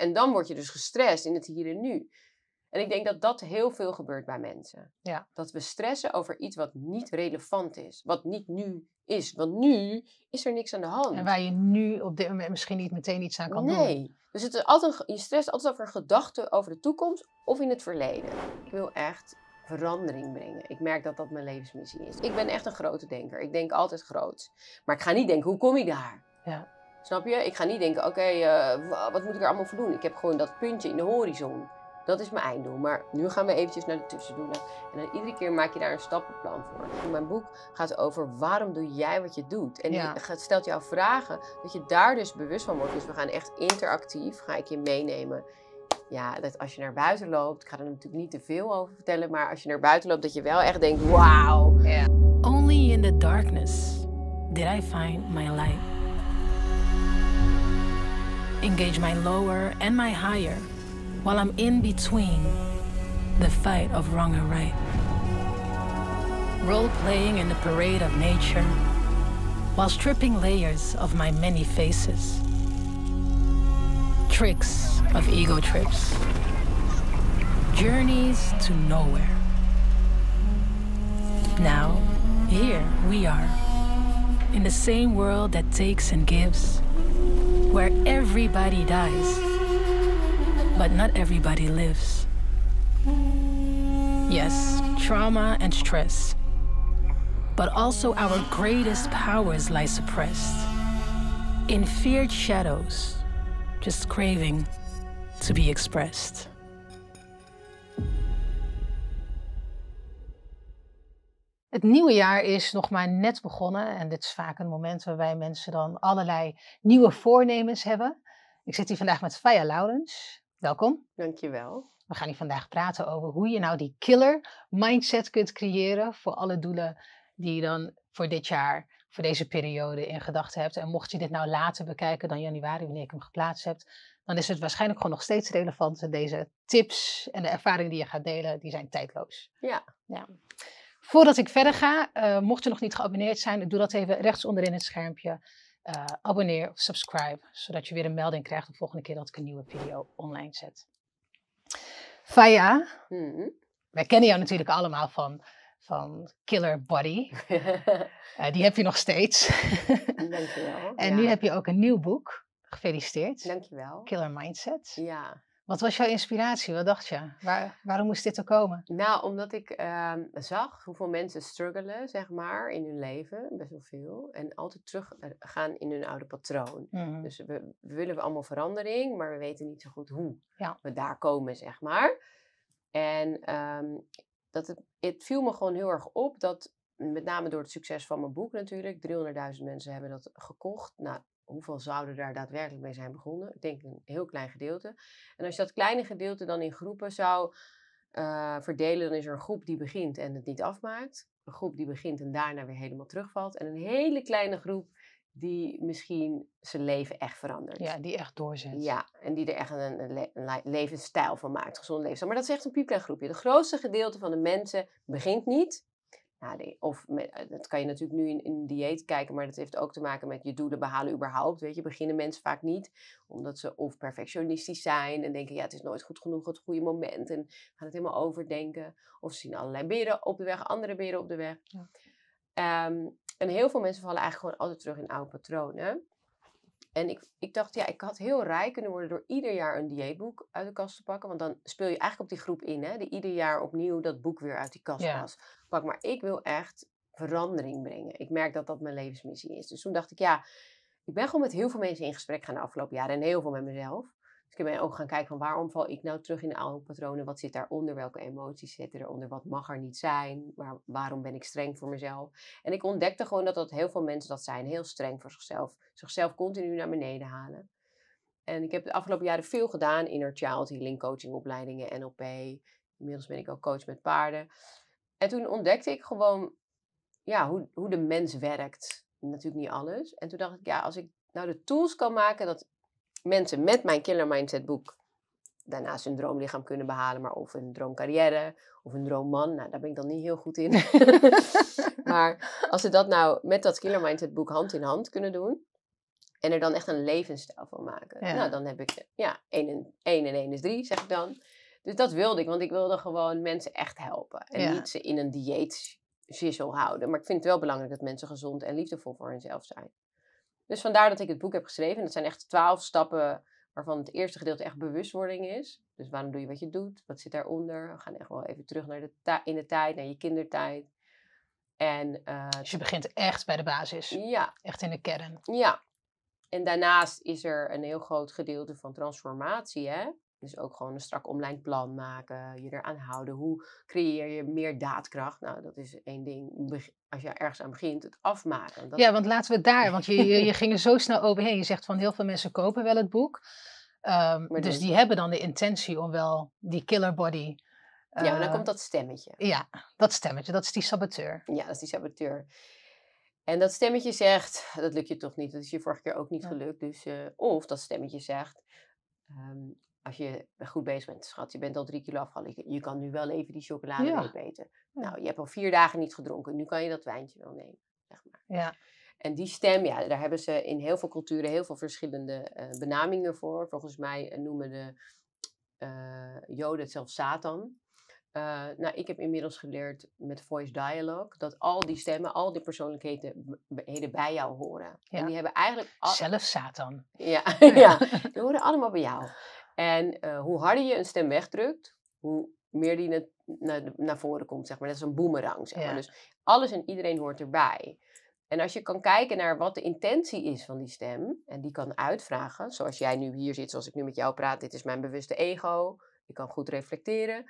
En dan word je dus gestrest in het hier en nu. En ik denk dat dat heel veel gebeurt bij mensen. Ja. Dat we stressen over iets wat niet relevant is, wat niet nu is. Want nu is er niks aan de hand. En waar je nu op dit moment misschien niet meteen iets aan kan doen. Nee. Dus het is altijd, je stress altijd over gedachten over de toekomst of in het verleden. Ik wil echt verandering brengen. Ik merk dat dat mijn levensmissie is. Ik ben echt een grote denker. Ik denk altijd groot. Maar ik ga niet denken, hoe kom ik daar? Ja. Snap je? Ik ga niet denken, oké, eh, wat moet ik er allemaal voor doen? Ik heb gewoon dat puntje in de horizon. Dat is mijn einddoel. Maar nu gaan we eventjes naar de tussendoelen. En dan iedere keer maak je daar een stappenplan voor. In mijn boek gaat over waarom doe jij wat je doet. En het stelt jou vragen dat je daar dus bewust van wordt. Dus we gaan echt interactief, ga ik je meenemen. Ja, dat als je naar buiten loopt, ik ga er natuurlijk niet te veel over vertellen. Maar als je naar buiten loopt, dat je wel echt denkt, wauw. Yeah. Only in the darkness did I find my light. engage my lower and my higher while I'm in between the fight of wrong and right. Role playing in the parade of nature while stripping layers of my many faces. Tricks of ego trips. Journeys to nowhere. Now, here we are, in the same world that takes and gives where everybody dies, but not everybody lives. Yes, trauma and stress, but also our greatest powers lie suppressed in feared shadows, just craving to be expressed. Het nieuwe jaar is nog maar net begonnen en dit is vaak een moment waarbij mensen dan allerlei nieuwe voornemens hebben. Ik zit hier vandaag met Faya Laurens. Welkom. Dankjewel. We gaan hier vandaag praten over hoe je nou die killer mindset kunt creëren voor alle doelen die je dan voor dit jaar, voor deze periode in gedachten hebt. En mocht je dit nou later bekijken dan januari, wanneer ik hem geplaatst heb, dan is het waarschijnlijk gewoon nog steeds relevant. En deze tips en de ervaring die je gaat delen, die zijn tijdloos. Ja. ja. Voordat ik verder ga, eh, mocht je nog niet geabonneerd zijn, doe dat even rechts onderin het schermpje. Eh, abonneer of subscribe, zodat je weer een melding krijgt de volgende keer dat ik een nieuwe video online zet. Faya, mhm. wij kennen jou natuurlijk allemaal van, van Killer Body. Eh, die heb je nog steeds. Dankjewel. en nu heb je ook een nieuw boek. Gefeliciteerd. Dankjewel. Killer Mindset. Ja, wat was jouw inspiratie? Wat dacht je? waarom moest dit er komen? Nou, omdat ik ehm, zag hoeveel mensen struggelen, zeg maar, in hun leven, best wel veel. En altijd teruggaan eh, in hun oude patroon. Mhm. Dus we, we willen allemaal verandering, maar we weten niet zo goed hoe we daar komen, zeg maar. En ehm, dat het, het viel me gewoon heel erg op dat, met name door het succes van mijn boek natuurlijk, 300.000 mensen hebben dat gekocht. Nou, hoeveel zouden daar daadwerkelijk mee zijn begonnen? Ik denk een heel klein gedeelte. En als je dat kleine gedeelte dan in groepen zou eh, verdelen, dan is er een groep die begint en het niet afmaakt. Een groep die begint en daarna weer helemaal terugvalt. En een hele kleine groep die misschien zijn leven echt verandert. Ja, die echt doorzet. Ja, en die er echt een, een, levensstijl van maakt, gezond levensstijl. Maar dat is echt een piepklein groepje. De grootste gedeelte van de mensen begint niet of met, eh, dat kan je natuurlijk nu in, een dieet kijken, maar dat heeft ook te maken met je doelen behalen überhaupt. Weet je, beginnen mensen vaak niet, omdat ze of perfectionistisch zijn en denken, ja, het is nooit goed genoeg, het goede moment en gaan het helemaal overdenken. Of ze zien allerlei beren op de weg, andere beren op de weg. Ehm, en heel veel mensen vallen eigenlijk gewoon altijd terug in oude patronen. En ik, ik dacht, ja, ik had heel rijk kunnen worden door ieder jaar een dieetboek uit de kast te pakken. Want dan speel je eigenlijk op die groep in, hè, die ieder jaar opnieuw dat boek weer uit die kast ja. Maar ik wil echt verandering brengen. Ik merk dat dat mijn levensmissie is. Dus toen dacht ik, ja, ik ben gewoon met heel veel mensen in gesprek gaan de afgelopen jaren en heel veel met mezelf. Dus ik ben ook gaan kijken van waarom val ik nou terug in de oude patronen? Wat zit daaronder? Welke emoties zitten eronder? Wat mag er niet zijn? waarom ben ik streng voor mezelf? En ik ontdekte gewoon dat, dat heel veel mensen dat zijn. Heel streng voor zichzelf. Zichzelf continu naar beneden halen. En ik heb de afgelopen jaren veel gedaan. Inner child healing, coachingopleidingen, NLP. Inmiddels ben ik ook coach met paarden. En toen ontdekte ik gewoon ja, hoe, hoe de mens werkt. Natuurlijk niet alles. En toen dacht ik, ja, als ik nou de tools kan maken dat mensen met mijn Killer Mindset boek daarnaast hun droomlichaam kunnen behalen, maar of een droomcarrière of een droomman. Nou, daar ben ik dan niet heel goed in. maar als ze dat nou met dat Killer Mindset boek hand in hand kunnen doen en er dan echt een levensstijl van maken, ja. nou, dan heb ik ja, 1 en 1 en is 3, zeg ik dan. Dus dat wilde ik, want ik wilde gewoon mensen echt helpen en niet ze in een dieet houden. Maar ik vind het wel belangrijk dat mensen gezond en liefdevol voor hunzelf zijn. Dus vandaar dat ik het boek heb geschreven. En dat zijn echt twaalf stappen waarvan het eerste gedeelte echt bewustwording is. Dus waarom doe je wat je doet? Wat zit daaronder? We gaan echt wel even terug naar de in de tijd, naar je kindertijd. En, eh, dus je begint echt bij de basis. Ja. Echt in de kern. Ja. En daarnaast is er een heel groot gedeelte van transformatie. Hè? Dus ook gewoon een strak online plan maken, je eraan houden. Hoe creëer je meer daadkracht? Nou, dat is één ding. Als je ergens aan begint, het afmaken. Dat... Ja, want laten we daar, want je, je, ging er zo snel overheen. Je zegt van heel veel mensen kopen wel het boek. Ehm, dus die hebben dan de intentie om wel die killer body ja, maar dan eh, komt dat stemmetje. Ja, dat stemmetje, dat is die saboteur. Ja, dat is die saboteur. En dat stemmetje zegt, dat lukt je toch niet, dat is je vorige keer ook niet gelukt. Dus, eh, of dat stemmetje zegt, ehm, als je goed bezig bent, schat, je bent al drie kilo afgevallen. Je, kan nu wel even die chocolade ja. eten. Nou, je hebt al vier dagen niet gedronken. Nu kan je dat wijntje wel nemen, zeg maar. Ja. En die stem, ja, daar hebben ze in heel veel culturen heel veel verschillende eh, benamingen voor. Volgens mij eh, noemen de eh, Joden het zelfs Satan. nou, ik heb inmiddels geleerd met voice dialogue dat al die stemmen, al die persoonlijkheden bij jou horen. Ja. En die hebben eigenlijk. Al... Zelf Satan. Ja, ja. die horen allemaal bij jou. En eh, hoe harder je een stem wegdrukt, hoe meer die naar, naar, voren komt, zeg maar. Dat is een boemerang, zeg maar. Dus alles en iedereen hoort erbij. En als je kan kijken naar wat de intentie is van die stem, en die kan uitvragen, zoals jij nu hier zit, zoals ik nu met jou praat, dit is mijn bewuste ego, ik kan goed reflecteren.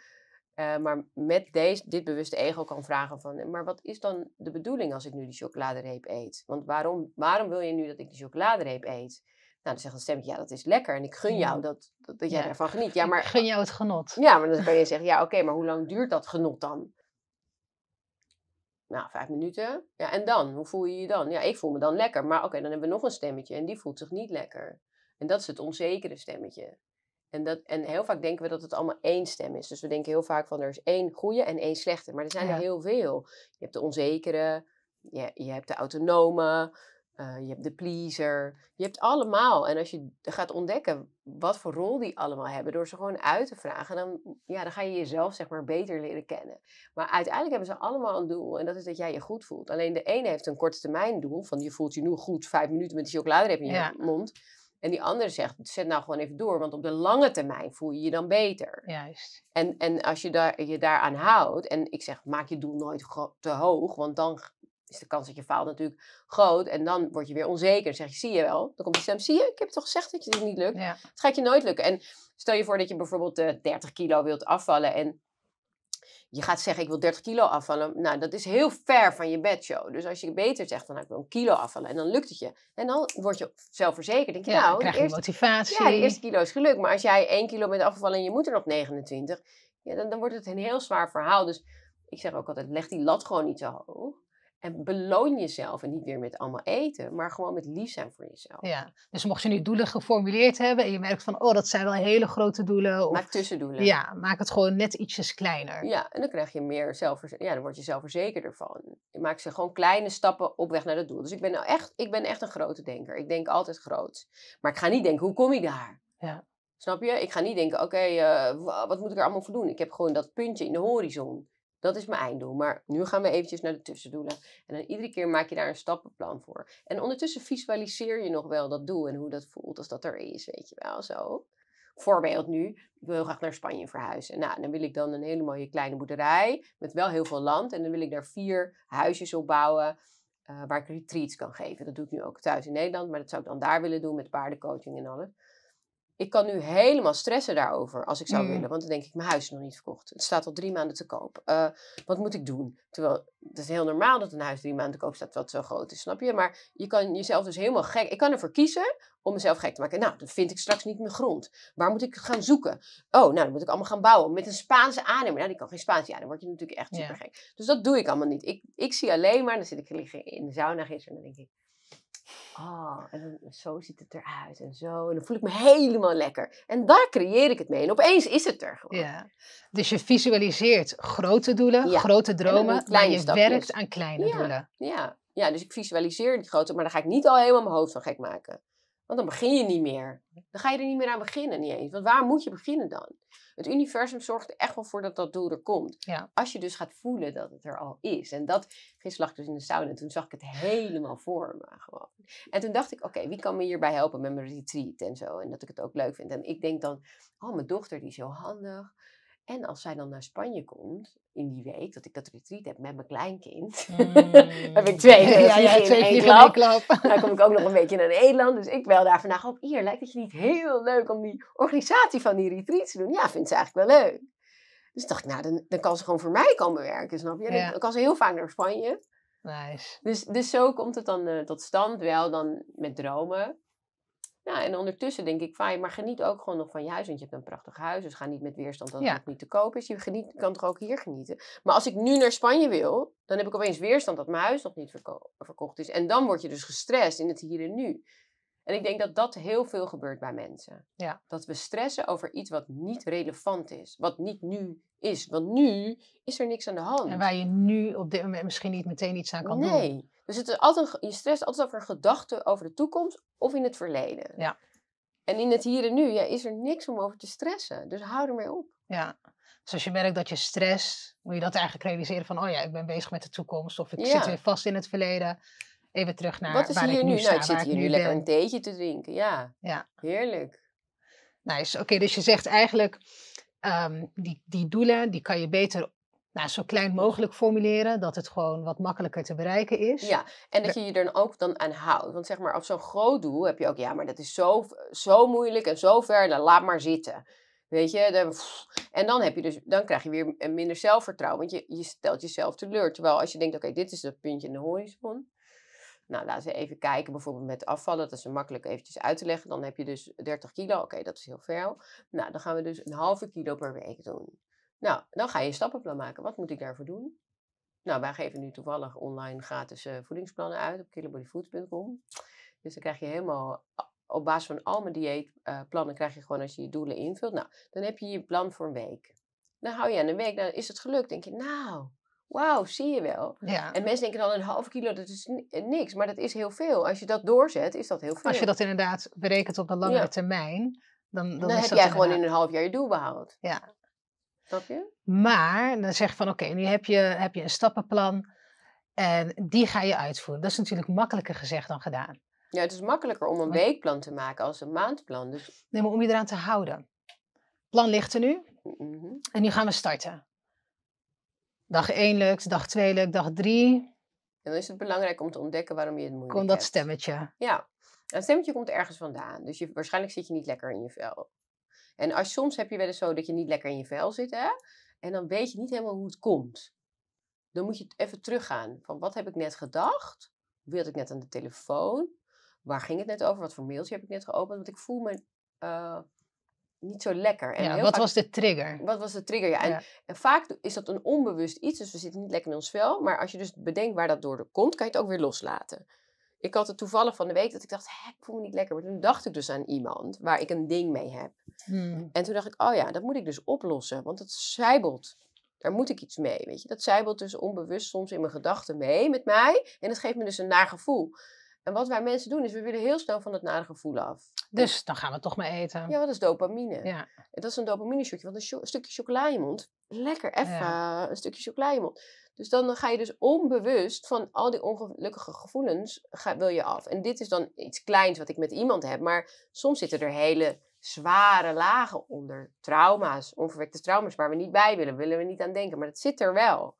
Eh, maar met deze, dit bewuste ego kan vragen van, eh, maar wat is dan de bedoeling als ik nu die chocoladereep eet? Want waarom, waarom wil je nu dat ik die chocoladereep eet? Nou, dan zegt een stemmetje, ja, dat is lekker. En ik gun jou dat, dat, jij ervan geniet. Ja, maar, gun jou het genot. Ja, maar dan kan je zeggen, ja, oké, maar hoe lang duurt dat genot dan? Nou, vijf minuten. Ja, en dan? Hoe voel je je dan? Ja, ik voel me dan lekker. Maar oké, dan hebben we nog een stemmetje en die voelt zich niet lekker. En dat is het onzekere stemmetje. En, dat, en heel vaak denken we dat het allemaal één stem is. Dus we denken heel vaak van er is één goede en één slechte. Maar er zijn er heel veel. Je hebt de onzekere, je, je hebt de autonome, eh, je hebt de pleaser. Je hebt allemaal. En als je gaat ontdekken wat voor rol die allemaal hebben, door ze gewoon uit te vragen, dan, ja, dan ga je jezelf zeg maar beter leren kennen. Maar uiteindelijk hebben ze allemaal een doel. En dat is dat jij je goed voelt. Alleen de ene heeft een korte termijn doel. Van je voelt je nu goed, vijf minuten met chocolade chocolade in je mond. En die andere zegt, zet nou gewoon even door, want op de lange termijn voel je je dan beter. Juist. En, en als je daar, je daaraan houdt, en ik zeg, maak je doel nooit te hoog, want dan is de kans dat je faalt natuurlijk groot. En dan word je weer onzeker. Dan zeg je, zie je wel. Dan komt die stem, zie je, ik heb toch gezegd dat je dit niet lukt. Het gaat je nooit lukken. En stel je voor dat je bijvoorbeeld uh, eh, 30 kilo wilt afvallen en je gaat zeggen, ik wil 30 kilo afvallen. Nou, dat is heel ver van je bedshow. Dus als je beter zegt, dan nou, ik wil een kilo afvallen. En dan lukt het je. En dan word je zelfverzekerd. Denk je, nou, krijg je eerste, motivatie. Ja, de eerste kilo is gelukt. Maar als jij 1 kilo bent afgevallen en je moet er nog 29, ja, dan, dan wordt het een heel zwaar verhaal. Dus ik zeg ook altijd, leg die lat gewoon niet zo hoog. En beloon jezelf en niet weer met allemaal eten, maar gewoon met lief zijn voor jezelf. Ja, dus mocht je nu doelen geformuleerd hebben en je merkt van, oh, dat zijn wel hele grote doelen. Of, maak tussendoelen. Ja, maak het gewoon net ietsjes kleiner. Ja, en dan krijg je meer zelfverzekerd. ja, dan word je zelfverzekerder van. Je maakt ze gewoon kleine stappen op weg naar dat doel. Dus ik ben nou echt, ik ben echt een grote denker. Ik denk altijd groot. Maar ik ga niet denken, hoe kom ik daar? Ja. Snap je? Ik ga niet denken, oké, eh, wat moet ik er allemaal voor doen? Ik heb gewoon dat puntje in de horizon. Dat is mijn einddoel. Maar nu gaan we eventjes naar de tussendoelen. En dan iedere keer maak je daar een stappenplan voor. En ondertussen visualiseer je nog wel dat doel en hoe dat voelt als dat er is, weet je wel. Zo. Voorbeeld nu, ik wil heel graag naar Spanje verhuizen. Nou, dan wil ik dan een hele mooie kleine boerderij met wel heel veel land. En dan wil ik daar vier huisjes op bouwen eh, waar ik retreats kan geven. Dat doe ik nu ook thuis in Nederland, maar dat zou ik dan daar willen doen met paardencoaching en alles. Ik kan nu helemaal stressen daarover als ik zou hmm. willen. Want dan denk ik, mijn huis is nog niet verkocht. Het staat al drie maanden te koop. Eh, wat moet ik doen? Terwijl het is heel normaal dat een huis drie maanden te koop staat, wat zo groot is, snap je? Maar je kan jezelf dus helemaal gek. Ik kan ervoor kiezen om mezelf gek te maken. Nou, dan vind ik straks niet meer grond. Waar moet ik gaan zoeken? Oh, nou, dan moet ik allemaal gaan bouwen. Met een Spaanse aannemer. Nou, die kan geen Spaans. Ja, dan word je natuurlijk echt super gek. Dus dat doe ik allemaal niet. Ik, ik zie alleen maar, dan zit ik liggen in de sauna gisteren en dan denk ik, Oh, en zo ziet het eruit en zo. En dan voel ik me helemaal lekker. En daar creëer ik het mee. En opeens is het er gewoon. Ja. Dus je visualiseert grote doelen, grote dromen. Maar je werkt aan kleine doelen. Ja. ja, dus ik visualiseer die grote, maar daar ga ik niet al helemaal mijn hoofd van gek maken. Want dan begin je niet meer. Dan ga je er niet meer aan beginnen, niet eens. Want waar moet je beginnen dan? Het universum zorgt er echt wel voor dat dat doel er komt. Als je dus gaat voelen dat het er al is. En dat, gisteren lag ik dus in de sauna en toen zag ik het helemaal voor me gewoon. En toen dacht ik, oké, wie kan me hierbij helpen met mijn retreat en zo. En dat ik het ook leuk vind. En ik denk dan, oh, mijn dochter die is heel handig. En als zij dan naar Spanje komt, in die week dat ik dat retreat heb met mijn kleinkind. heb ik hmm. twee ja, ja, ja, twee in één klap. Dan kom ik ook nog een beetje naar Nederland. Dus ik bel daar vandaag op. Hier, lijkt het je niet heel leuk om die organisatie van die retreats te doen? Ja, vindt ze eigenlijk wel leuk. Dus dacht ik, nou, dan, dan kan ze gewoon voor mij komen werken, snap je? Dan, kan ze heel vaak naar Spanje. Nice. Dus, dus zo komt het dan eh, tot stand, wel dan met dromen. Ja, en ondertussen denk ik, fijn, maar geniet ook gewoon nog van je huis. Want je hebt een prachtig huis, dus ga niet met weerstand dat het nog niet te koop is. Je geniet, kan toch ook hier genieten. Maar als ik nu naar Spanje wil, dan heb ik opeens weerstand dat mijn huis nog niet verkocht is. En dan word je dus gestrest in het hier en nu. En ik denk dat dat heel veel gebeurt bij mensen. Ja. Dat we stressen over iets wat niet relevant is, wat niet nu is. Want nu is er niks aan de hand. En waar je nu op dit moment misschien niet meteen iets aan kan doen. Nee. Dus het is altijd, je stress altijd over gedachten over de toekomst of in het verleden. Ja. En in het hier en nu ja, is er niks om over te stressen. Dus hou ermee op. Ja. Dus als je merkt dat je stress, moet je dat eigenlijk realiseren van, oh ja, ik ben bezig met de toekomst of ik zit weer vast in het verleden. Even terug naar Wat is hier nu, nou, ik zit hier nu lekker een theetje te drinken. Ja. ja. Heerlijk. Nice. Oké, dus je zegt eigenlijk, um, die, die doelen, die kan je beter nou, zo klein mogelijk formuleren, dat het gewoon wat makkelijker te bereiken is. Ja, en dat je je er ook dan aan houdt. Want zeg maar, op zo'n groot doel heb je ook, ja, maar dat is zo, zo moeilijk en zo ver, dan nou, laat maar zitten. Weet je, en dan, heb je dus, dan krijg je weer minder zelfvertrouwen, want je, je stelt jezelf teleur. Terwijl als je denkt, oké, dit is dat puntje in de horizon. Nou, laten we even kijken, bijvoorbeeld met afvallen. Dat is makkelijk eventjes uit te leggen. Dan heb je dus 30 kilo. Oké, dat is heel veel. Nou, dan gaan we dus een halve kilo per week doen. Nou, dan ga je een stappenplan maken. Wat moet ik daarvoor doen? Nou, wij geven nu toevallig online gratis eh, voedingsplannen uit op kilobodyfoods.com. Dus dan krijg je helemaal op basis van al mijn dieetplannen, eh, krijg je gewoon als je je doelen invult. Nou, dan heb je je plan voor een week. Dan hou je aan een week, dan is het gelukt. denk je, nou, wauw, zie je wel. Ja. En mensen denken dan een half kilo, dat is eh, niks. Maar dat is heel veel. Als je dat doorzet, is dat heel veel. Als je dat inderdaad berekent op een langere termijn, dan, dan, dan heb jij gewoon in een half jaar je doel behaald. Ja. Maar dan zeg je van oké, nu heb je, heb je een stappenplan en die ga je uitvoeren. Dat is natuurlijk makkelijker gezegd dan gedaan. Ja, het is makkelijker om een weekplan te maken als een maandplan. Dus... Nee, maar om je eraan te houden. Plan ligt er nu mhm. en nu gaan we starten. Dag 1 lukt, dag 2 lukt, dag 3. En dan is het belangrijk om te ontdekken waarom je het moeilijk Komt dat stemmetje. Ja, dat stemmetje komt ergens vandaan. Dus je, waarschijnlijk zit je niet lekker in je vel. En als, soms heb je wel eens zo dat je niet lekker in je vel zit, hè? En dan weet je niet helemaal hoe het komt. Dan moet je even teruggaan van wat heb ik net gedacht? wie had ik net aan de telefoon? Waar ging het net over? Wat voor mailtje heb ik net geopend? Want ik voel me eh, niet zo lekker. En ja, wat was de trigger? Wat was de trigger, En, ja. en, vaak is dat een onbewust iets, dus we zitten niet lekker in ons vel. Maar als je dus bedenkt waar dat door komt, kan je het ook weer loslaten ik had het toevallig van de week dat ik dacht, hè ik voel me niet lekker. Maar toen dacht ik dus aan iemand waar ik een ding mee heb. Hmm. En toen dacht ik, oh ja, dat moet ik dus oplossen, want dat zijbelt. Daar moet ik iets mee, weet je. Dat zijbelt dus onbewust soms in mijn gedachten mee met mij. En dat geeft me dus een naar gevoel. En wat wij mensen doen, is we willen heel snel van dat nare gevoel af. Dus dan gaan we toch maar eten. Ja, wat is dopamine. Ja. Dat is een dopamine shotje, want een, stukje chocola lekker even een stukje chocola dus dan ga je dus onbewust van al die ongelukkige gevoelens ga, wil je af. En dit is dan iets kleins wat ik met iemand heb, maar soms zitten er hele zware lagen onder. Trauma's, onverwekte trauma's waar we niet bij willen, willen we niet aan denken, maar dat zit er wel.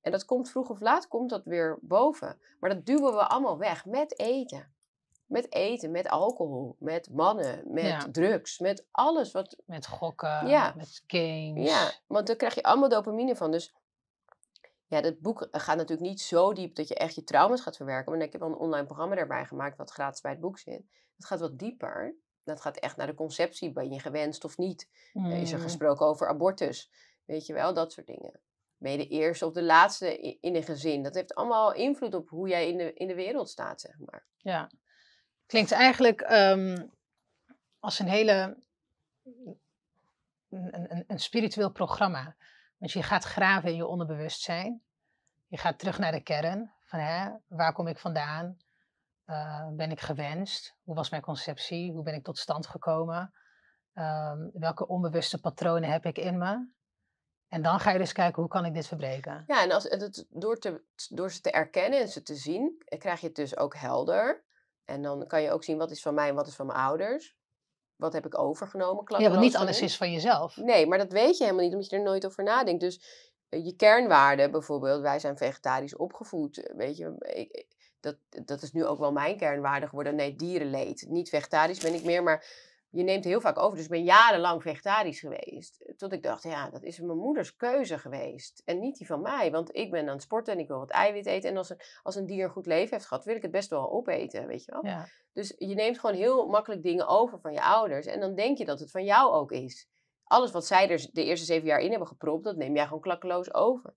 En dat komt vroeg of laat, komt dat weer boven. Maar dat duwen we allemaal weg met eten. Met eten, met alcohol, met mannen, met drugs, met alles wat. Met gokken, met games. Ja, want daar krijg je allemaal dopamine van. Dus ja, dat boek eh, gaat natuurlijk niet zo diep dat je echt je trauma's gaat verwerken. Maar ik heb wel een online programma daarbij gemaakt wat gratis bij het boek zit. Het gaat wat dieper. Dat gaat echt naar de conceptie. Ben je gewenst of niet? Mm. Is er mm. gesproken over abortus? Weet je wel, dat soort dingen. Ben je de eerste of de laatste in een gezin? Dat heeft allemaal invloed op hoe jij in de, in de wereld staat, zeg maar. Ja, klinkt eigenlijk ehm, als een hele... Mm, een, een, een spiritueel programma. Dus je gaat graven in je onderbewustzijn. Je gaat terug naar de kern. Van, hè, waar kom ik vandaan? Eh, ben ik gewenst? Hoe was mijn conceptie? Hoe ben ik tot stand gekomen? Ehm, welke onbewuste patronen heb ik in me? En dan ga je dus kijken, hoe kan ik dit verbreken? Ja, en als, het, door, te, door ze te erkennen en ze te zien, eh, krijg je het dus ook helder. En dan kan je ook zien, wat is van mij en wat is van mijn ouders wat heb ik overgenomen? Ja, want niet alles is van jezelf. Nee, maar dat weet je helemaal niet, omdat je er nooit over nadenkt. Dus eh, je kernwaarden bijvoorbeeld, wij zijn vegetarisch opgevoed, eh, weet je, ik, dat, dat is nu ook wel mijn kernwaarde geworden. Nee, dierenleed. Niet vegetarisch ben ik meer, maar je neemt heel vaak over. Dus ik ben jarenlang vegetarisch geweest. Eh, tot ik dacht, ja, dat is mijn moeders keuze geweest. En niet die van mij. Want ik ben aan het sporten en ik wil wat eiwit eten. En als een, als een dier een goed leven heeft gehad, wil ik het best wel opeten, weet je wel. Dus je neemt gewoon heel makkelijk dingen over van je ouders. En dan denk je dat het van jou ook is. Alles wat zij er dus de eerste zeven jaar in hebben gepropt, dat neem jij gewoon klakkeloos over.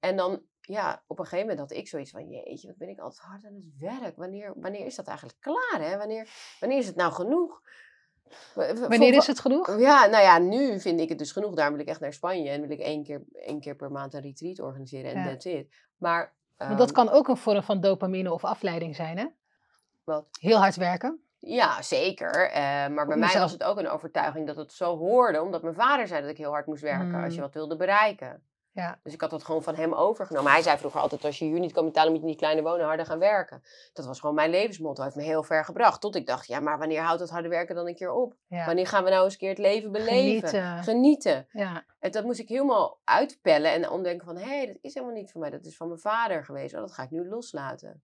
En dan, ja, op een gegeven moment had ik zoiets van, jeetje, wat ben ik altijd hard aan het werk. Wanneer, wanneer is dat eigenlijk klaar, hè? Wanneer, wanneer is het nou genoeg? Wanneer is het genoeg? Ja, nou ja, nu vind ik het dus genoeg. Daar wil ik echt naar Spanje en wil ik één keer, één keer per maand een retreat organiseren en ja. that's it. Maar, dat ehm, kan ook een vorm van dopamine of afleiding zijn, hè? Wat? Heel hard werken. Ja, zeker. Ehm, maar bij mij was het ook een overtuiging dat het zo hoorde, omdat mijn vader zei dat ik heel hard moest werken als je hmm. wat wilde bereiken. Ja. Dus ik had dat gewoon van hem overgenomen. Hij zei vroeger altijd, als je hier niet kan betalen, moet je niet die kleine wonen harder gaan werken. Dat was gewoon mijn levensmotto. Hij heeft me heel ver gebracht. Tot ik dacht, ja, maar wanneer houdt dat harde werken dan een keer op? Wanneer gaan we nou eens een keer het leven beleven? Genieten. Genieten. Ja. En dat moest ik helemaal uitpellen en ontdekken van, hé, hey, dat is helemaal niet van mij. Dat is van mijn vader geweest. Oh, dat ga ik nu loslaten.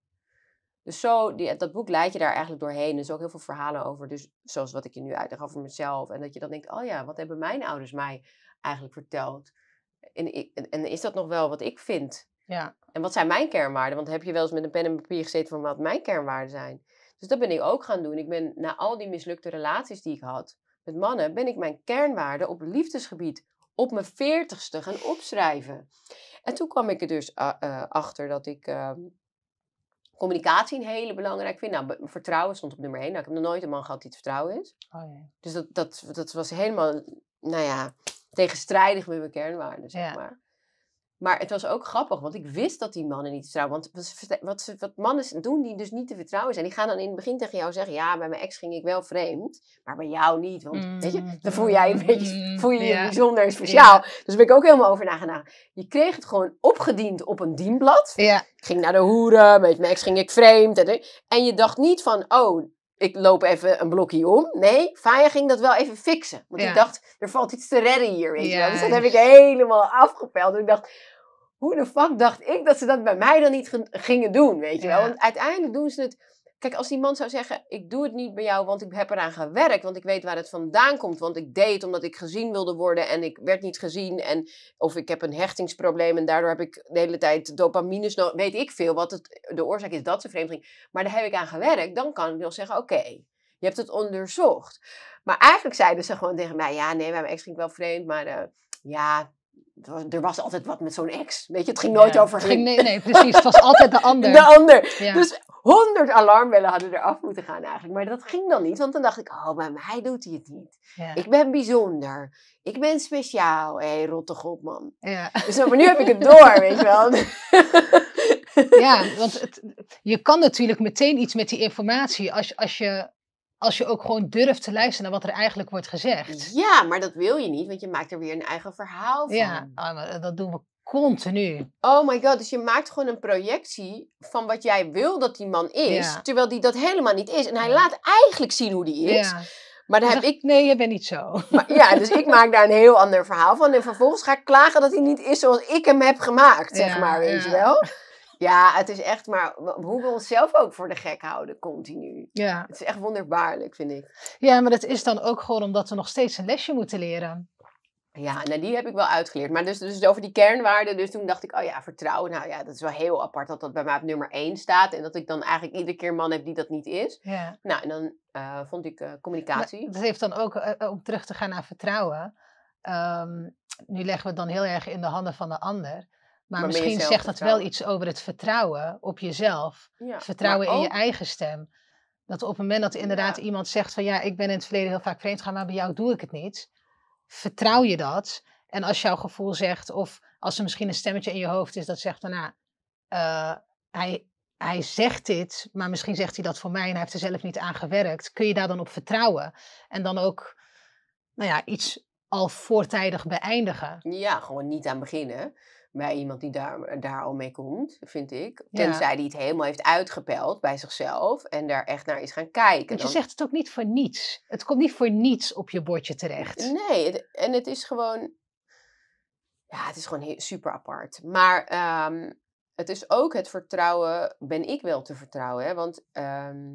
Dus zo, die, dat boek leidt je daar eigenlijk doorheen. Er zijn ook heel veel verhalen over, dus zoals wat ik je nu uitleg over mezelf. En dat je dan denkt, oh ja, wat hebben mijn ouders mij eigenlijk verteld? En, en is dat nog wel wat ik vind? Ja. En wat zijn mijn kernwaarden? Want heb je wel eens met een pen en papier gezeten van wat mijn kernwaarden zijn? Dus dat ben ik ook gaan doen. Ik ben na al die mislukte relaties die ik had met mannen, ben ik mijn kernwaarden op liefdesgebied op mijn veertigste gaan opschrijven. En toen kwam ik er dus eh, eh, achter dat ik ehm, communicatie een hele belangrijk vind. Nou, vertrouwen stond op nummer één. Nou, ik heb nog nooit een man gehad die het vertrouwen is. Oh, ja. Dus dat, dat, dat was helemaal, nou ja, tegenstrijdig met mijn kernwaarden, zeg maar. Maar het was ook grappig, want ik wist dat die mannen niet vertrouwen. Want wat, mannen doen die dus niet te vertrouwen zijn, die gaan dan in het begin tegen jou zeggen: Ja, bij mijn ex ging ik wel vreemd, maar bij jou niet. Want weet je, mm. dan voel jij een beetje mm. voel je, je bijzonder en speciaal. dus Dus ben ik ook helemaal over nagedacht. Je kreeg het gewoon opgediend op een dienblad. Ik Ging naar de hoeren, met mijn ex ging ik vreemd. En je dacht niet van: Oh, ik loop even een blokje om. Nee, Faya ging dat wel even fixen. Want ik dacht, er valt iets te redden hier. Weet je wel. Dus dat heb ik helemaal afgepeld. En ik dacht, hoe de fuck dacht ik dat ze dat bij mij dan niet gingen doen? Weet je wel? Want uiteindelijk doen ze het Kijk, als die man zou zeggen: Ik doe het niet bij jou, want ik heb eraan gewerkt. Want ik weet waar het vandaan komt. Want ik deed het omdat ik gezien wilde worden en ik werd niet gezien. En, of ik heb een hechtingsprobleem en daardoor heb ik de hele tijd dopamine nodig. Weet ik veel wat het, de oorzaak is dat ze vreemd ging. Maar daar heb ik aan gewerkt. Dan kan ik wel zeggen: Oké, je hebt het onderzocht. Maar eigenlijk zeiden ze gewoon tegen mij: Ja, nee, mijn ex ging wel vreemd. Maar eh, ja, er was altijd wat met zo'n ex. Weet je, het ging nooit over. Ging, nee, nee, precies. Het was altijd de ander. De ander. Ja. Dus honderd alarmbellen hadden eraf moeten gaan eigenlijk. Maar dat ging dan niet, want dan dacht ik, oh, bij mij doet hij het niet. Ik ben bijzonder. Ik ben speciaal. Hé, hey, rotte god, man. Ja. Dus maar nu heb ik het door, weet je wel. Ja, want het, je kan natuurlijk meteen iets met die informatie als, als je als je ook gewoon durft te luisteren naar wat er eigenlijk wordt gezegd. Ja, maar dat wil je niet, want je maakt er weer een eigen verhaal van. Ja, ah, dat doen we Continu. Oh my god, dus je maakt gewoon een projectie van wat jij wil dat die man is, terwijl die dat helemaal niet is. En hij laat eigenlijk zien hoe die is. Maar dan heb ik... Nee, je bent niet zo. Maar, ja, dus ik maak daar een heel ander verhaal van. En vervolgens ga ik klagen dat hij niet is zoals ik hem heb gemaakt, zeg ja, maar, weet je wel. Ja, het is echt maar hoe we onszelf ook voor de gek houden, continu. Ja. Het is echt wonderbaarlijk, vind ik. Ja, maar dat is dan ook gewoon omdat we nog steeds een lesje moeten leren. Ja, nou die heb ik wel uitgeleerd. Maar dus, dus over die kernwaarden, dus toen dacht ik, oh ja, vertrouwen. Nou ja, dat is wel heel apart dat dat bij mij op nummer 1 staat. En dat ik dan eigenlijk iedere keer een man heb die dat niet is. Ja. Nou, en dan eh, vond ik eh, communicatie. dat heeft dan ook, eh, om terug te gaan naar vertrouwen. Ehm, nu leggen we het dan heel erg in de handen van de ander. Maar, misschien zegt dat wel iets over het vertrouwen op jezelf. vertrouwen in je eigen stem. Dat op het moment dat inderdaad iemand zegt van ja, ik ben in het verleden heel vaak vreemd gegaan, maar bij jou doe ik het niet vertrouw je dat? En als jouw gevoel zegt, of als er misschien een stemmetje in je hoofd is dat zegt nou, eh, hij, hij zegt dit, maar misschien zegt hij dat voor mij en hij heeft er zelf niet aan gewerkt. Kun je daar dan op vertrouwen? En dan ook, nou ja, iets al voortijdig beëindigen. Ja, gewoon niet aan beginnen bij iemand die daar, daar al mee komt, vind ik. Tenzij die het helemaal heeft uitgepeld bij zichzelf en daar echt naar is gaan kijken. Want je zegt het ook niet voor niets. Het komt niet voor niets op je bordje terecht. Nee, en het is gewoon. Ja, het is gewoon super apart. Maar ehm, het is ook het vertrouwen, ben ik wel te vertrouwen, hè? want. Ehm,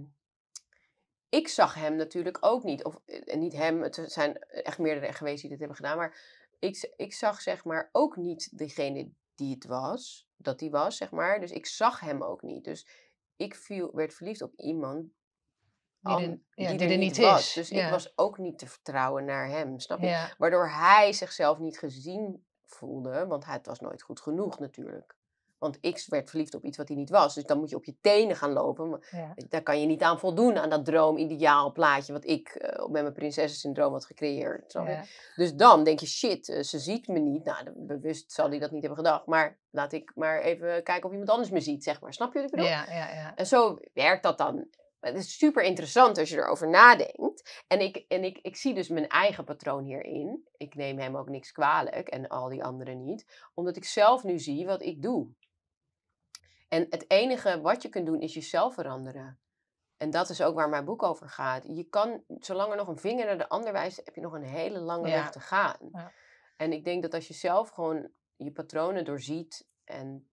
ik zag hem natuurlijk ook niet. Of eh, niet hem, het zijn echt meerdere geweest die dit hebben gedaan. Maar ik, ik zag zeg maar ook niet degene die het was, dat die was, zeg maar. Dus ik zag hem ook niet. Dus ik viel, werd verliefd op iemand die, ja, er, niet is. was. Dus ik was ook niet te vertrouwen naar hem, snap je? Waardoor hij zichzelf niet gezien voelde, want hij, het was nooit goed genoeg natuurlijk. Want ik werd verliefd op iets wat hij niet was. Dus dan moet je op je tenen gaan lopen. Ja. Daar kan je niet aan voldoen, aan dat droomideaal plaatje wat ik eh, met mijn prinsessensyndroom had gecreëerd. Dus dan denk je, shit, eh, ze ziet me niet. Nou, bewust zal hij dat niet hebben gedacht. Maar laat ik maar even kijken of iemand anders me ziet, zeg maar. Snap je wat ik bedoel? Ja, en zo werkt dat dan. het is super interessant als je erover nadenkt. En, ik, en ik, ik zie dus mijn eigen patroon hierin. Ik neem hem ook niks kwalijk en al die anderen niet. Omdat ik zelf nu zie wat ik doe. En het enige wat je kunt doen is jezelf veranderen. En dat is ook waar mijn boek over gaat. Je kan, zolang er nog een vinger naar de ander wijst, heb je nog een hele lange weg te gaan. Ja. En ik denk dat als je zelf gewoon je patronen doorziet en